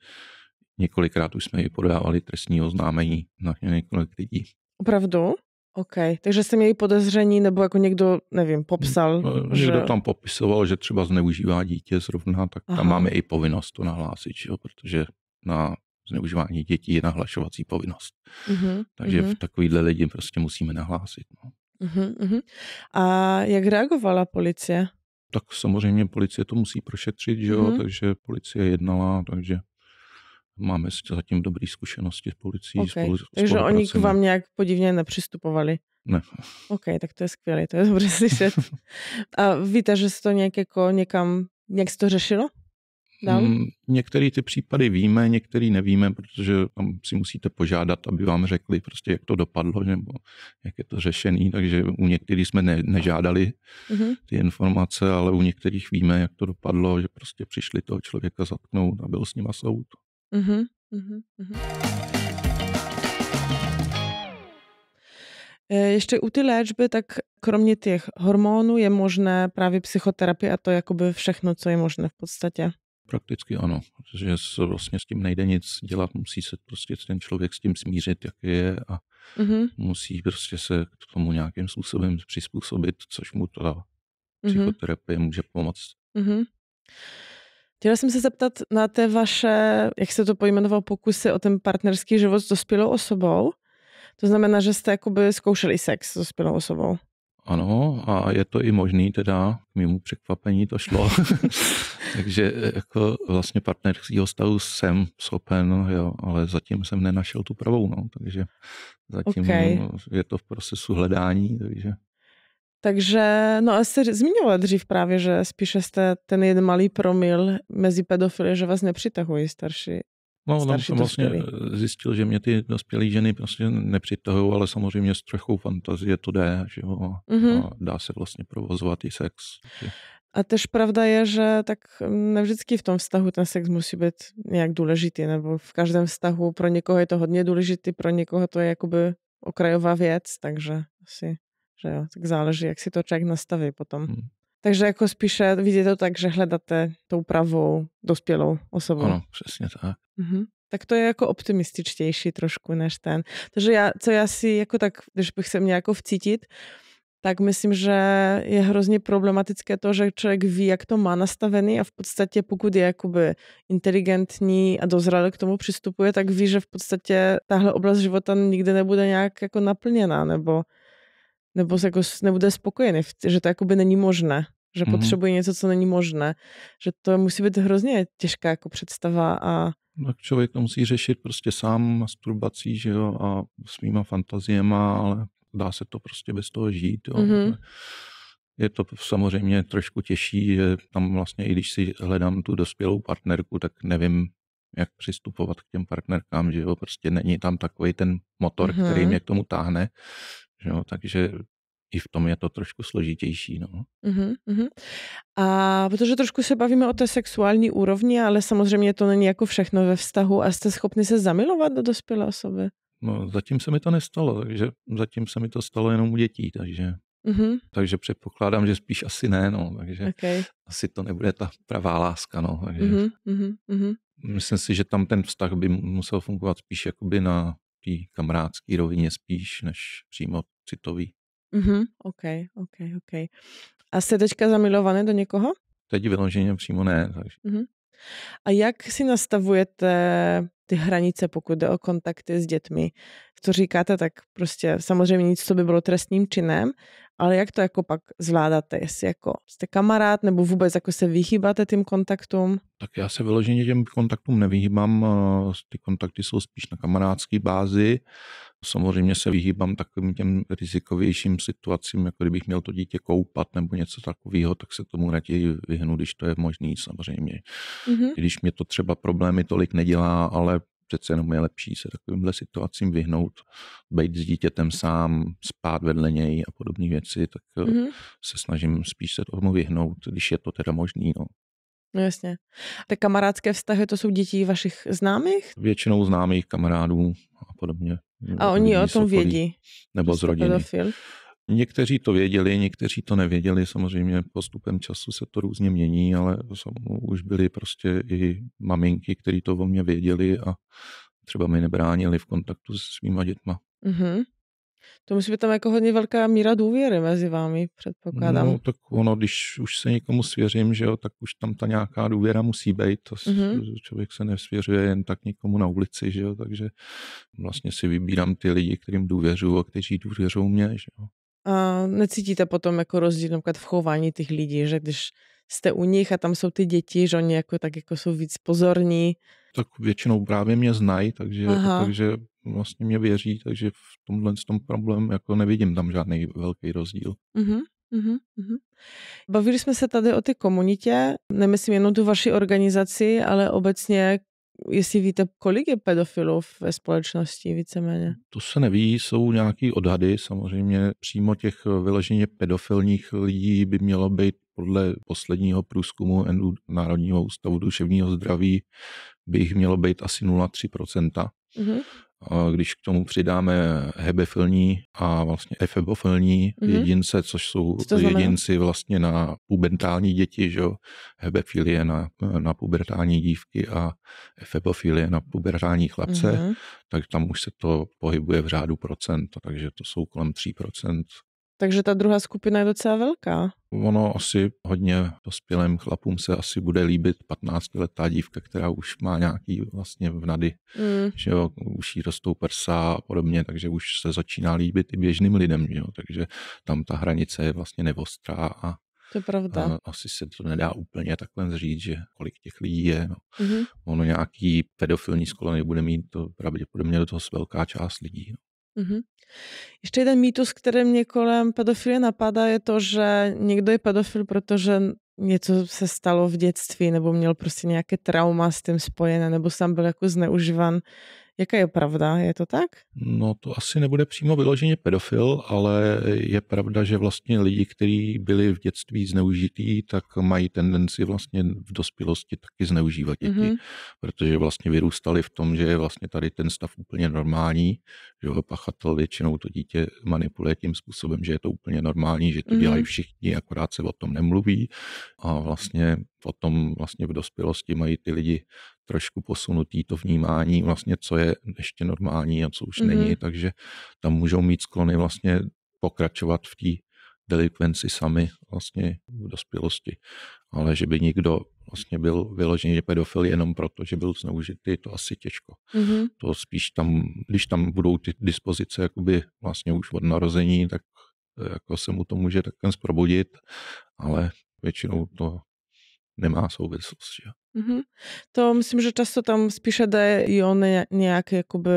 [SPEAKER 3] několikrát už jsme i podávali trestní oznámení na několik lidí.
[SPEAKER 1] Opravdu? OK, takže jste měli podezření, nebo jako někdo, nevím, popsal? Někdo že...
[SPEAKER 3] tam popisoval, že třeba zneužívá dítě zrovna, tak Aha. tam máme i povinnost to nahlásit, že jo? protože na zneužívání dětí je nahlašovací povinnost. Mm-hmm. Takže mm-hmm. takovýhle lidi prostě musíme nahlásit. No.
[SPEAKER 1] Mm-hmm, mm-hmm. A jak reagovala policie?
[SPEAKER 3] Tak samozřejmě policie to musí prošetřit, že jo? Mm-hmm. takže policie jednala, takže máme zatím dobré zkušenosti s policií. Okay. Spolu, takže oni k vám
[SPEAKER 1] nějak podivně nepřistupovali? Ne. OK, tak to je skvělé, to je dobře slyšet. A víte, že se to nějak jako někam, nějak se to řešilo? No. Mm,
[SPEAKER 3] některý ty případy víme, některý nevíme, protože tam si musíte požádat, aby vám řekli prostě, jak to dopadlo, nebo jak je to řešený, takže u některých jsme ne, nežádali mhm. ty informace, ale u některých víme, jak to dopadlo, že prostě přišli toho člověka zatknout a byl s nima soud.
[SPEAKER 1] Mhm, mhm, e, ještě u ty léčby, tak kromě těch hormonů je možné právě psychoterapie a to jakoby všechno, co je možné v podstatě.
[SPEAKER 3] Prakticky ano, protože vlastně s tím nejde nic dělat, musí se prostě ten člověk s tím smířit, jak je a mm-hmm. musí prostě se k tomu nějakým způsobem přizpůsobit, což mu ta mm-hmm. může pomoct.
[SPEAKER 1] Mm-hmm. Chtěla jsem se zeptat na ty vaše, jak se to pojmenoval, pokusy o ten partnerský život s dospělou osobou. To znamená, že jste jakoby zkoušeli sex s dospělou osobou
[SPEAKER 3] ano, a je to i možný, teda k mému překvapení to šlo. Takže e, jako vlastně partnerského stavu jsem schopen, jo, ale zatím jsem nenašel tu pravou, no. Takže zatím okay. je to v procesu hledání, takže...
[SPEAKER 1] Takže, no a jste zmiňovala dřív právě, že spíše jste ten jeden malý promil mezi pedofily, že vás nepřitahují starší No, on no, jsem vlastně
[SPEAKER 3] zjistil, že mě ty dospělé ženy prostě nepřitahují, ale samozřejmě s trochou fantazie to jde, že jo, mm-hmm. a dá se vlastně provozovat i sex. Že...
[SPEAKER 1] A tež pravda je, že tak mm, nevždycky v tom vztahu ten sex musí být, jak důležitý, nebo v každém vztahu pro někoho je to hodně důležitý, pro někoho to je jakoby okrajová věc, takže asi, že jo, tak záleží, jak si to člověk nastaví potom. Hmm. Takže jako spíše vidíte to tak, že hledáte tou pravou dospělou osobou. Ano,
[SPEAKER 3] přesně tak.
[SPEAKER 1] Mhm. Tak to je jako optimističtější trošku než ten. Takže já, co já si jako tak, když bych se měl jako vcítit, tak myslím, že je hrozně problematické to, že člověk ví, jak to má nastavený a v podstatě pokud je jakoby inteligentní a dozralý k tomu přistupuje, tak ví, že v podstatě tahle oblast života nikdy nebude nějak jako naplněná nebo nebo jako nebude spokojený, že to jakoby není možné, že mm-hmm. potřebuje něco, co není možné, že to musí být hrozně těžká
[SPEAKER 3] jako představa a tak člověk to musí řešit prostě sám masturbací, že jo, a svýma fantaziema, ale dá se to prostě bez toho žít, jo. Mm-hmm. Je to samozřejmě trošku těžší, že tam vlastně i když si hledám tu dospělou partnerku, tak nevím, jak přistupovat k těm partnerkám, že jo, prostě není tam takový ten motor, mm-hmm. který mhm. mě k tomu táhne, že jo? Takže i v tom je to trošku složitější. No.
[SPEAKER 1] Uh-huh, uh-huh. A protože trošku se bavíme o té sexuální úrovni, ale samozřejmě to není jako všechno ve vztahu. A jste schopni se zamilovat do dospělé osoby?
[SPEAKER 3] No, zatím se mi to nestalo, takže zatím se mi to stalo jenom u dětí, takže Mm-hmm. Takže předpokládám, že spíš asi ne, no, takže okay. asi to nebude ta pravá láska, no, takže
[SPEAKER 1] mm-hmm, mm-hmm.
[SPEAKER 3] myslím si, že tam ten vztah by musel fungovat spíš jakoby na té kamarádské rovině spíš než přímo citový.
[SPEAKER 1] Mhm, OK, OK, OK. A jste teďka zamilovaný do někoho?
[SPEAKER 3] Teď vyloženě přímo ne. Takže.
[SPEAKER 1] Mhm. A jak si nastavujete ty hranice, pokud jde o kontakty s dětmi? Co říkáte, tak prostě samozřejmě nic, co by bylo trestním činem, ale jak to jako pak zvládáte, jestli jako jste kamarád nebo vůbec jako se vyhýbáte tím kontaktům?
[SPEAKER 3] Tak já se vyloženě těm kontaktům nevyhýbám, eh, ty kontakty jsou spíš na kamarádské bázi. Samozřejmě se vyhýbám takovým těm rizikovějším situacím, jako kdybych měl to dítě koupat nebo něco takového, tak se tomu raději vyhnu, když to je možný samozřejmě. Mm-hmm. Když mě to třeba problémy tolik nedělá, ale přece jenom je lepší se takovýmhle situacím vyhnout, být s dítětem sám, spát vedle něj a podobné věci, tak mm-hmm. se snažím spíš se tomu vyhnout, když je to teda možný. No.
[SPEAKER 1] No jasně. Ty kamarádské vztahy, to jsou děti vašich známých?
[SPEAKER 3] Většinou známých kamarádů a podobně. A oni o tom vědí? Nebo z rodiny. Pedofil. Někteří to věděli, někteří to nevěděli, samozřejmě postupem času se to různě mění, ale už byly prostě i maminky, které to o mě věděli a třeba mi nebránili v kontaktu se svýma dětma.
[SPEAKER 1] Mm-hmm. To musí být tam jako hodně velká míra důvěry mezi vámi, předpokládám. No,
[SPEAKER 3] tak ono, když už se někomu svěřím, že jo, tak už tam ta nějaká důvěra musí být. To mm-hmm. Člověk se nesvěřuje jen tak někomu na ulici, že jo, takže vlastně si vybírám ty lidi, kterým důvěřuju a kteří důvěřují mě, že jo
[SPEAKER 1] a necítíte potom jako rozdíl například v chování těch lidí, že když jste u nich a tam jsou ty děti, že oni jako tak jako jsou víc
[SPEAKER 3] pozorní. Tak většinou právě mě znají, takže, takže vlastně mě věří, takže v tomhle tom problém jako nevidím tam žádný velký rozdíl.
[SPEAKER 1] Uh-huh. Uhum, uhum. Bavili jsme se tady o ty komunitě, nemyslím jenom tu vaší organizaci, ale obecně jestli víte, kolik je pedofilů ve společnosti víceméně?
[SPEAKER 3] To se neví, jsou nějaké odhady, samozřejmě přímo těch vyloženě pedofilních lidí by mělo být podle posledního průzkumu NU Národního ústavu duševního zdraví by jich mělo být asi 0,3%. Mm-hmm. Když k tomu přidáme hebefilní a vlastně efebofilní mm-hmm. jedince, což jsou Co jedinci vlastně na pubertální děti, že hebefilie na, na pubertální dívky a efebofilie na pubertální chlapce, mm-hmm. tak tam už se to pohybuje v řádu procent, takže to jsou kolem 3 procent
[SPEAKER 1] takže ta druhá skupina je docela velká.
[SPEAKER 3] Ono asi hodně dospělým chlapům se asi bude líbit 15-letá dívka, která už má nějaký vlastně vnady, mm. že jo, už jí rostou prsa a podobně, takže už se začíná líbit i běžným lidem, že jo, takže tam ta hranice je vlastně neostrá a to je pravda. A asi se to nedá úplně takhle říct, že kolik těch lidí je. No. Mm-hmm. Ono nějaký pedofilní sklony bude mít to pravděpodobně do toho velká část lidí. No.
[SPEAKER 1] Mhm. Jeszcze jeden mitus, który mnie kolem pedofilie napada, je to, že někdo je pedofil, protože něco se stalo v dětství, nebo měl prostě nějaké trauma s tím spojené, nebo sám byl jako zneužívan Jaká je pravda? Je to tak?
[SPEAKER 3] No to asi nebude přímo vyloženě pedofil, ale je pravda, že vlastně lidi, kteří byli v dětství zneužití, tak mají tendenci vlastně v dospělosti taky zneužívat děti, mm-hmm. protože vlastně vyrůstali v tom, že je vlastně tady ten stav úplně normální, že ho pachatel většinou to dítě manipuluje tím způsobem, že je to úplně normální, že to mm-hmm. dělají všichni, akorát se o tom nemluví a vlastně potom vlastně v dospělosti mají ty lidi trošku posunutý to vnímání vlastně, co je ještě normální a co už mm-hmm. není, takže tam můžou mít sklony vlastně pokračovat v té delikvenci sami vlastně v dospělosti. Ale že by někdo vlastně byl vyložený pedofil jenom proto, že byl zneužitý, to asi těžko. Mm-hmm. To spíš tam, když tam budou ty dispozice jakoby vlastně už od narození, tak jako se mu to může takhle zprobudit, ale většinou to nemá souvislost. Že?
[SPEAKER 1] Mm-hmm. To myslím, že často tam spíše jde i o nějak, jakoby,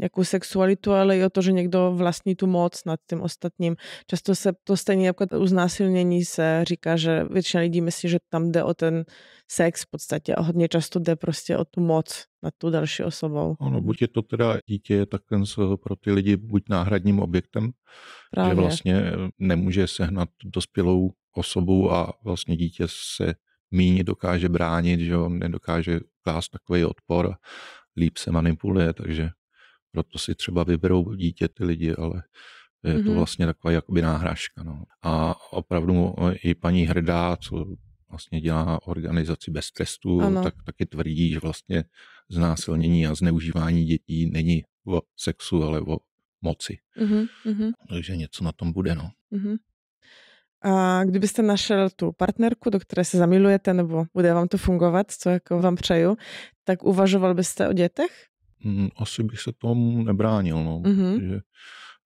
[SPEAKER 1] nějakou sexualitu, ale i o to, že někdo vlastní tu moc nad tím ostatním. Často se to stejně jako u znásilnění se říká, že většina lidí myslí, že tam jde o ten sex v podstatě a hodně často jde prostě o tu moc nad tu další osobou. Ano, buď
[SPEAKER 3] je to teda dítě, tak ten pro ty lidi buď náhradním objektem, Právě. že vlastně nemůže sehnat dospělou osobu a vlastně dítě se míně dokáže bránit, že on nedokáže klást takový odpor, líp se manipuluje, takže proto si třeba vyberou dítě ty lidi, ale je to mm-hmm. vlastně taková jakoby náhražka. No. A opravdu e, i paní Hrdá, co vlastně dělá organizaci bez trestů, tak taky tvrdí, že vlastně znásilnění a zneužívání dětí není o sexu, ale o moci.
[SPEAKER 1] Mm-hmm.
[SPEAKER 3] Takže něco na tom bude. No.
[SPEAKER 1] Mm-hmm. A kdybyste našel tu partnerku, do které se zamilujete, nebo bude vám to fungovat, co jako vám přeju, tak uvažoval byste o dětech?
[SPEAKER 3] Hmm, asi bych se tomu nebránil, no. Mm-hmm. Že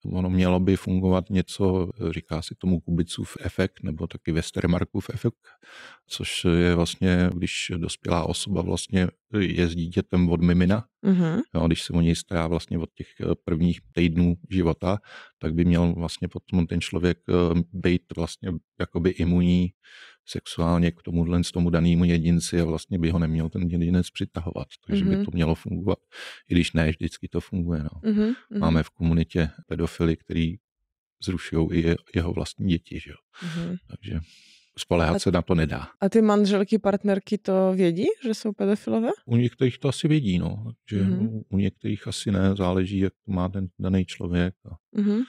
[SPEAKER 3] Ono mělo by fungovat něco, říká si tomu Kubicův efekt, nebo taky Westermarkův efekt, což je vlastně, když dospělá osoba vlastně je s dítětem od mimina, mm-hmm. jo, když se o něj stará vlastně od těch eh, prvních týdnů života, tak by měl vlastně potom ten člověk eh, být vlastně jakoby imunní sexuálně k tomuhle, z tomu danému jedinci a vlastně by ho neměl ten jedinec přitahovat. Takže mm-hmm. by mhm. to mělo fungovat, i když ne, vždycky to funguje. No. Mm-hmm. Máme v komunitě pedofily, který zrušují i jeho vlastní děti. Že jo? Mm-hmm. Takže spolehat se na to nedá.
[SPEAKER 1] A ty manželky, partnerky to vědí, že jsou pedofilové?
[SPEAKER 3] U některých to asi vědí, no. Že mm-hmm. U některých asi ne, záleží, jak to má ten daný člověk. A, mm-hmm.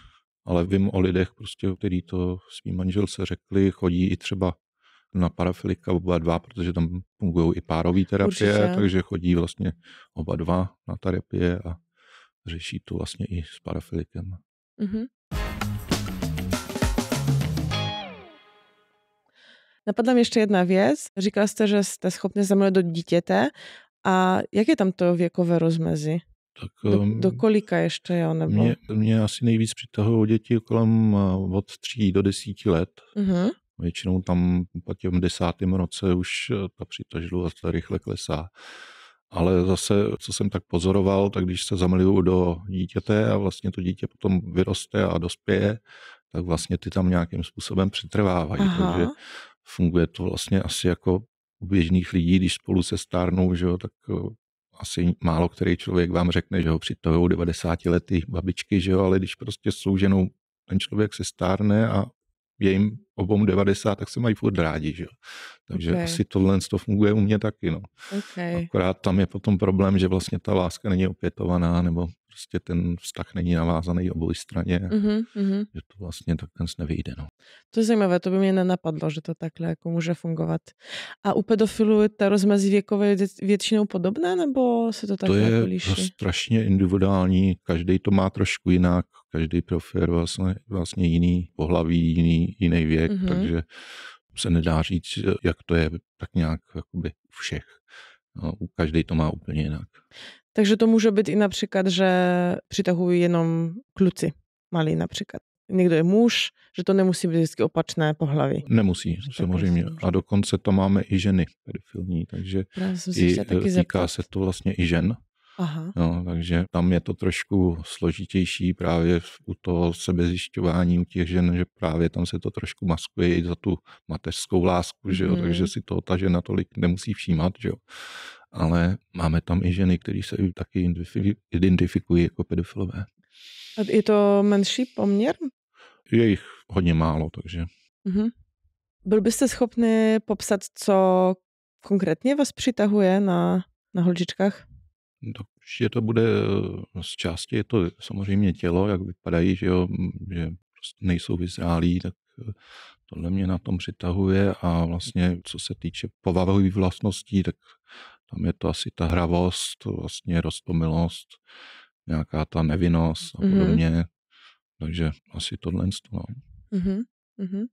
[SPEAKER 3] Ale vím o lidech, prostě, který to svým manželce řekli, chodí i třeba na parafilika oba dva, protože tam fungují i párové terapie, Určitě. takže chodí vlastně oba dva na terapie a řeší to vlastně i s parafilikem.
[SPEAKER 1] Mm-hmm. Napadla mi ještě jedna věc. Říkala jste, že jste schopni zamluvit do dítěte. A jak je tam to věkové rozmezí?
[SPEAKER 3] Tak, do, ehm, do
[SPEAKER 1] kolika ještě jo? Nebo? Mě,
[SPEAKER 3] mě asi nejvíc přitahují děti kolem eh, od 3 do 10 let. Uh-huh. Většinou tam po těm desátém roce už eh, ta přitažlivost rychle klesá. Ale zase, co jsem tak pozoroval, tak když se zamiluju do dítěte a vlastně to dítě potom vyroste a dospěje, tak vlastně ty tam nějakým způsobem přetrvávají. Aha. Takže funguje to vlastně asi jako u běžných lidí, když spolu se stárnou, že jo, tak eh, asi málo který člověk vám řekne, že ho přitahují 90 lety babičky, že jo, ale když prostě s souženou ten člověk se stárne a je jim obom 90, tak se mají furt rádi, že Takže okay. asi tohle to funguje u mě taky, no. Okay. Akorát tam je potom problém, že vlastně ta láska není opětovaná, nebo prostě ten vztah není navázaný obou straně,
[SPEAKER 1] mm-hmm,
[SPEAKER 3] že to vlastně tak ten nevyjde. No.
[SPEAKER 1] To je zajímavé, to by mě nenapadlo, že to takhle jako může fungovat. A u pedofilů je ta rozmezí věkové většinou podobné, nebo se to tak To je to jako
[SPEAKER 3] strašně individuální, každý to má trošku jinak, každý profil vlastně, vlastně jiný pohlaví, jiný, jiný věk, mm-hmm. takže se nedá říct, jak to je tak nějak jakoby všech. No, každý to má úplně jinak.
[SPEAKER 1] Takže to může být i například, že přitahují jenom kluci, malí například. Někdo je muž, že to nemusí být vždycky opačné pohlaví.
[SPEAKER 3] Nemusí, tak samozřejmě. Musím. A dokonce to máme i ženy pedofilní, takže i, e, týká zeptat. se to vlastně i žen. Aha. No, takže tam je to trošku složitější právě u toho sebezjišťování u těch žen, že právě tam se to trošku maskuje i za tu mateřskou lásku, že jo? Mm. takže mhm. si toho ta žena tolik nemusí všímat. Že jo? ale máme tam i ženy, které se taky identifikují jako pedofilové.
[SPEAKER 1] A je to menší poměr?
[SPEAKER 3] Je jich hodně málo, takže.
[SPEAKER 1] Mm-hmm. Byl byste schopný popsat, co konkrétně vás přitahuje na, na holčičkách?
[SPEAKER 3] Tak určitě to bude eh, z části, je to samozřejmě tělo, jak vypadají, že, jo, že prostě nejsou vyzrálí, tak eh, tohle mě na tom přitahuje a vlastně co se týče povahových vlastností, tak tam je to asi ta hravost, vlastně rostomilost, nějaká ta nevinnost a mm-hmm. podobně. Mm-hmm. Takže asi tohle. No.
[SPEAKER 1] Mm-hmm. Mm-hmm.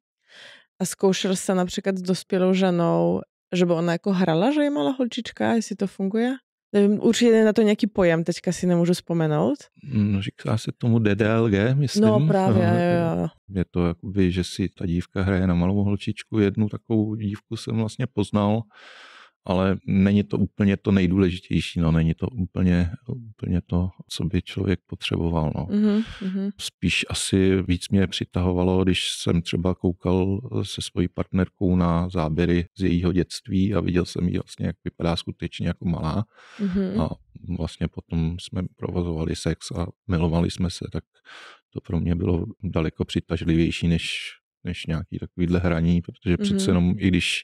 [SPEAKER 1] A zkoušel se například s dospělou ženou, že by ona jako hrala, že je malá holčička, jestli to funguje? Nevím, určitě je na to nějaký pojem, teďka si nemůžu vzpomenout.
[SPEAKER 3] Mm, no, říká se tomu DDLG, myslím. No právě, jo, jo. Je to jakoby, že si ta dívka hraje na malou holčičku, jednu takovou dívku jsem vlastně poznal, ale není to úplně to nejdůležitější, no, není to úplně, úplně to, co by člověk potřeboval, no. Mm-hmm. Spíš asi víc mě přitahovalo, když jsem třeba koukal se svojí partnerkou na záběry z jejího dětství a viděl jsem ji vlastně, jak vypadá skutečně jako malá mm-hmm. a vlastně potom jsme provozovali sex a milovali jsme se, tak to pro mě bylo daleko přitažlivější než než nějaký takovýhle hraní, protože mm-hmm. přece mhm. jenom i když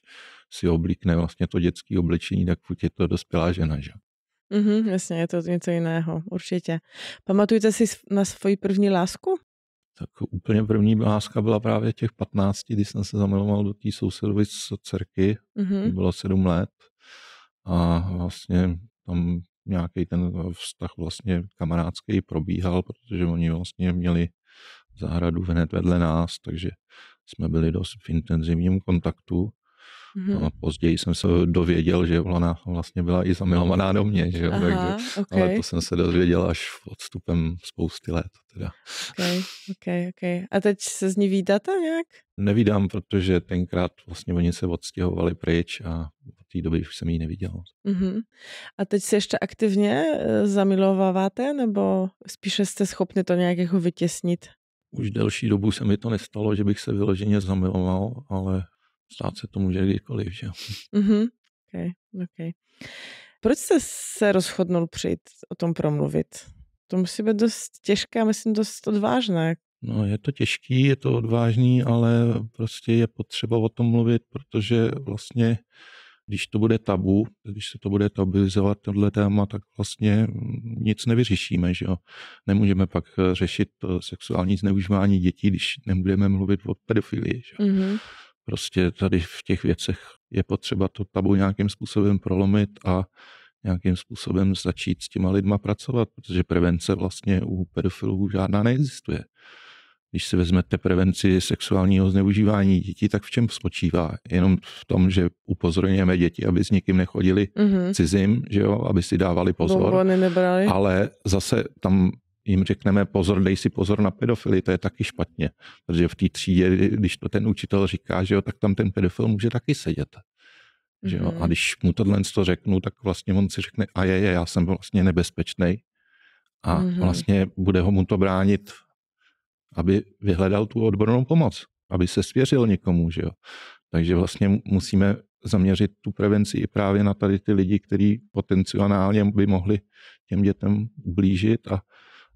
[SPEAKER 3] si oblíkne vlastně to dětské oblečení, tak buď je to dospělá žena, že?
[SPEAKER 1] Mhm, jasně, je to něco jiného, určitě. Pamatujete si na svoji první lásku?
[SPEAKER 3] Tak úplně první láska byla právě těch 15, kdy jsem se zamiloval do té sousedovy z dcerky, mm-hmm. bylo 7 let. A vlastně tam nějaký ten vztah vlastně kamarádský probíhal, protože oni vlastně měli zahradu hned vedle nás, takže jsme byli dost v intenzivním kontaktu. Mm-hmm. No, později jsem se dověděl, že ona vlastně byla i zamilovaná do mě, že? Aha, Takže, okay. ale to jsem se dozvěděl až odstupem spousty let. Teda.
[SPEAKER 1] Okay, okay, okay. A teď se z ní vídáte nějak?
[SPEAKER 3] Nevídám, protože tenkrát vlastně oni se odstěhovali pryč a od té doby už jsem ji neviděl.
[SPEAKER 1] Mm-hmm. A teď se ještě aktivně eh, zamilováváte, nebo spíše jste schopni to nějak jako vytěsnit?
[SPEAKER 3] Už delší dobu se mi to nestalo, že bych se vyloženě zamiloval, ale stát se to může kdykoliv, že
[SPEAKER 1] mm-hmm. okay, okay. Proč jste se rozhodnul přijít o tom promluvit? To musí být dost těžké a myslím dost odvážné.
[SPEAKER 3] No je to těžký, je to odvážný, ale prostě je potřeba o tom mluvit, protože vlastně když to bude tabu, když se to bude tabuizovat tohle téma, tak vlastně nic nevyřešíme, že jo. Nemůžeme pak řešit eh, sexuální zneužívání dětí, když nebudeme mluvit o pedofilii, že jo. Mm-hmm. Prostě tady v těch věcech je potřeba to tabu nějakým způsobem prolomit a nějakým způsobem začít s těma lidma pracovat, protože prevence vlastně u pedofilů žádná neexistuje. Když si vezmete prevenci sexuálního zneužívání dětí, tak v čem spočívá? Jenom v tom, že upozorňujeme děti, aby s nikým nechodili mm-hmm. cizím, že jo, aby si dávali pozor. Ale zase tam jim řekneme pozor, dej si pozor na pedofily, to je taky špatně. Protože v té třídě, když to ten učitel říká, že jo, tak tam ten pedofil může taky sedět. Že jo? A mhm. když mu tohle to řeknu, tak vlastně on si řekne, a je, je, já jsem vlastně nebezpečný. A mhm. vlastně bude ho mu to bránit, aby vyhledal tu odbornou pomoc, aby se svěřil někomu, že jo. Takže vlastně musíme zaměřit tu prevenci i právě na tady ty lidi, kteří potenciálně by mohli těm dětem ublížit a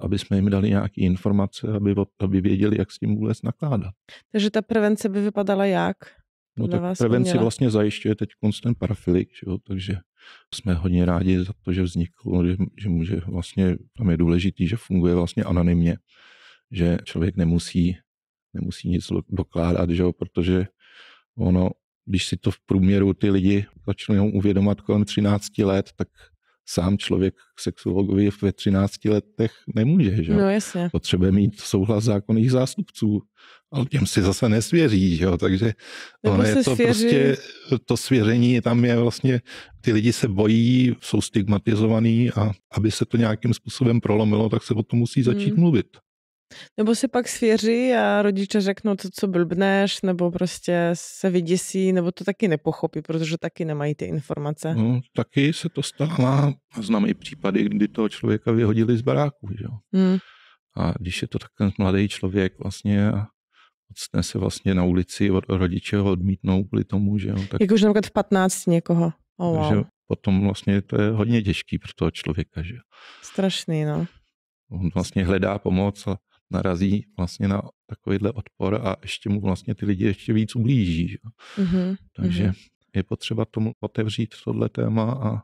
[SPEAKER 3] aby jsme jim dali nějaké informace, aby, aby věděli, jak s tím vůbec nakládat.
[SPEAKER 1] Takže ta prevence by vypadala jak?
[SPEAKER 3] No tak prevenci měla. vlastně zajišťuje teď konstant parafilik, jo, takže jsme hodně rádi za to, že vznikl, že, že může vlastně, tam je důležitý, že funguje vlastně anonymně, že člověk nemusí, nemusí nic dokládat, že jo, protože ono, když si to v průměru ty lidi začnou uvědomat kolem 13 let, tak sám člověk k sexuologovi ve 13 letech nemůže. Že? No jasně. Potřebuje mít souhlas zákonných zástupců, ale těm si zase nesvěří, že? takže Nebo ono je to svěří. prostě, to svěření tam je vlastně, ty lidi se bojí, jsou stigmatizovaní a aby se to nějakým způsobem prolomilo, tak se o tom musí začít hmm. mluvit.
[SPEAKER 1] Nebo se pak svěří a rodiče řeknou to, co blbneš, nebo prostě se vyděsí, nebo to taky nepochopí, protože taky nemají ty informace. No,
[SPEAKER 3] taky se to stává. Znám i případy, kdy toho člověka vyhodili z baráku. Že? Hmm. A když je to tak mladý člověk vlastně a odstne se vlastně na ulici, rodiče ho odmítnou kvůli tomu, že jo. Tak...
[SPEAKER 1] už například v 15 někoho. Oh, wow.
[SPEAKER 3] potom vlastně to je hodně těžký pro toho člověka, že
[SPEAKER 1] Strašný, no.
[SPEAKER 3] On vlastně hledá pomoc a narazí vlastně na takovýhle odpor a ještě mu vlastně ty lidi ještě víc ublíží. Že? Mm-hmm. Takže mm-hmm. je potřeba tomu otevřít tohle téma a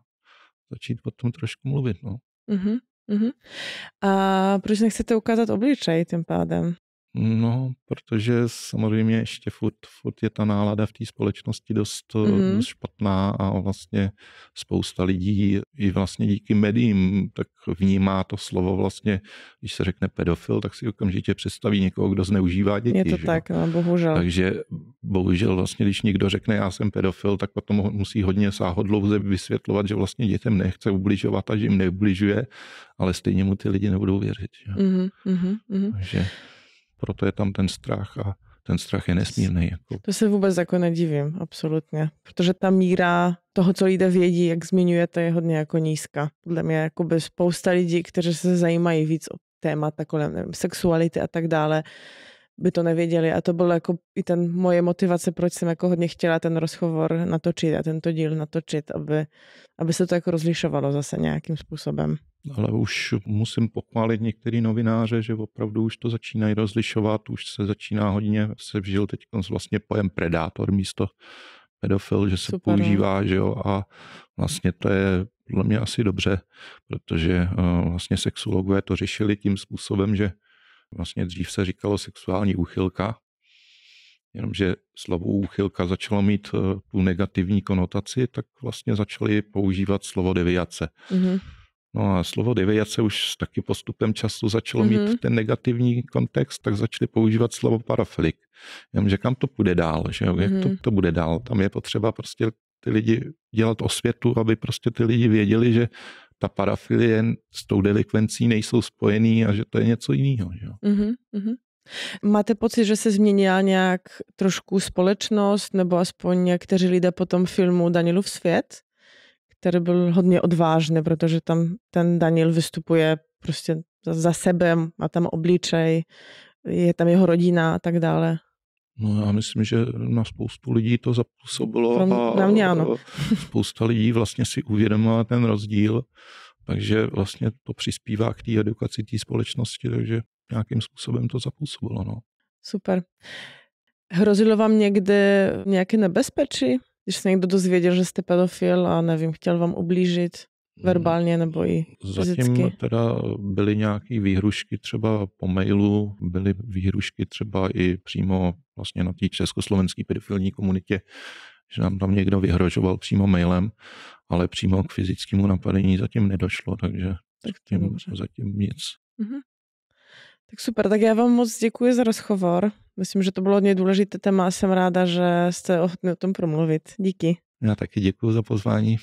[SPEAKER 3] začít o tom trošku mluvit. No.
[SPEAKER 1] Mm-hmm. Uh-huh. A proč nechcete ukázat obličej tím pádem?
[SPEAKER 3] No, protože samozřejmě ještě furt, furt je ta nálada v té společnosti dost, eh, mm-hmm. dost špatná a vlastně spousta lidí i vlastně díky médiím tak vnímá to slovo vlastně, když se řekne pedofil, tak si okamžitě představí někoho, kdo zneužívá děti. Je to že? tak, no, bohužel. Takže bohužel vlastně, když někdo řekne já jsem pedofil, tak potom musí hodně sáhodlouze vysvětlovat, že vlastně dětem nechce ubližovat a že jim neubližuje, ale stejně mu ty lidi nebudou věřit. Že? Mm-hmm, mm-hmm, mm-hmm. Takže proto je tam ten strach a ten strach je nesmírný. Jako.
[SPEAKER 1] To se vůbec jako nedivím, absolutně. Protože ta míra toho, co lidé vědí, jak zmiňujete, je hodně jako nízká. Podle mě jako spousta lidí, kteří se zajímají víc o témata kolem nevím, sexuality a tak dále, by to nevěděli a to byl jako i ten moje motivace, proč jsem jako hodně chtěla ten rozhovor natočit a tento díl natočit, aby, aby se to jako rozlišovalo zase nějakým způsobem.
[SPEAKER 3] Ale už musím pochválit některý novináře, že opravdu už to začínají rozlišovat, už se začíná hodně, se vžil teď vlastně pojem predátor místo pedofil, že se Super, no. používá, že jo, a vlastně to je podle mě asi dobře, protože eh, vlastně sexologové to řešili tím způsobem, že Vlastně dřív se říkalo sexuální úchylka, jenomže slovo úchylka začalo mít eh, tu negativní konotaci, tak vlastně začali používat slovo deviace. Mm-hmm. No a slovo deviace už taky postupem času začalo mm-hmm. mít mhm. ten negativní kontext, tak začali používat slovo paraflik. Jenomže kam to půjde dál, že jo? jak mm-hmm. to, mhm. to bude dál. Tam je potřeba prostě ty lidi dělat osvětu, aby prostě ty lidi věděli, že ta parafilie s tou delikvencí nejsou spojený a že to je něco jiného. Že?
[SPEAKER 1] Mm-hmm, Máte pocit, že se změnila nějak trošku společnost nebo aspoň někteří lidé po tom filmu Danielův svět, který byl hodně odvážný, protože tam ten Daniel vystupuje prostě za sebem má tam obličej, je tam jeho rodina a tak dále.
[SPEAKER 3] No já myslím, že na spoustu lidí to zapůsobilo a na mě ano. spousta lidí vlastně si uvědomila ten rozdíl, takže vlastně to přispívá k té edukaci té společnosti, takže nějakým způsobem to zapůsobilo. No.
[SPEAKER 1] Super. Hrozilo vám někdy nějaké nebezpečí, když se někdo dozvěděl, že jste pedofil a nevím, chtěl vám ublížit? Hmm. verbálně nebo i fyzicky? Zatím
[SPEAKER 3] teda byly nějaké výhrušky třeba po mailu, byly výhrušky třeba i přímo vlastně na té československé pedofilní komunitě, že nám tam někdo vyhrožoval přímo mailem, ale přímo k fyzickému napadení zatím nedošlo, takže tak zatím, zatím nic.
[SPEAKER 1] Mhm. Tak super, tak já vám moc děkuji za rozhovor. Myslím, že to bylo hodně důležité téma a jsem ráda, že jste ochotni o tom promluvit. Díky.
[SPEAKER 3] Já taky děkuji za pozvání.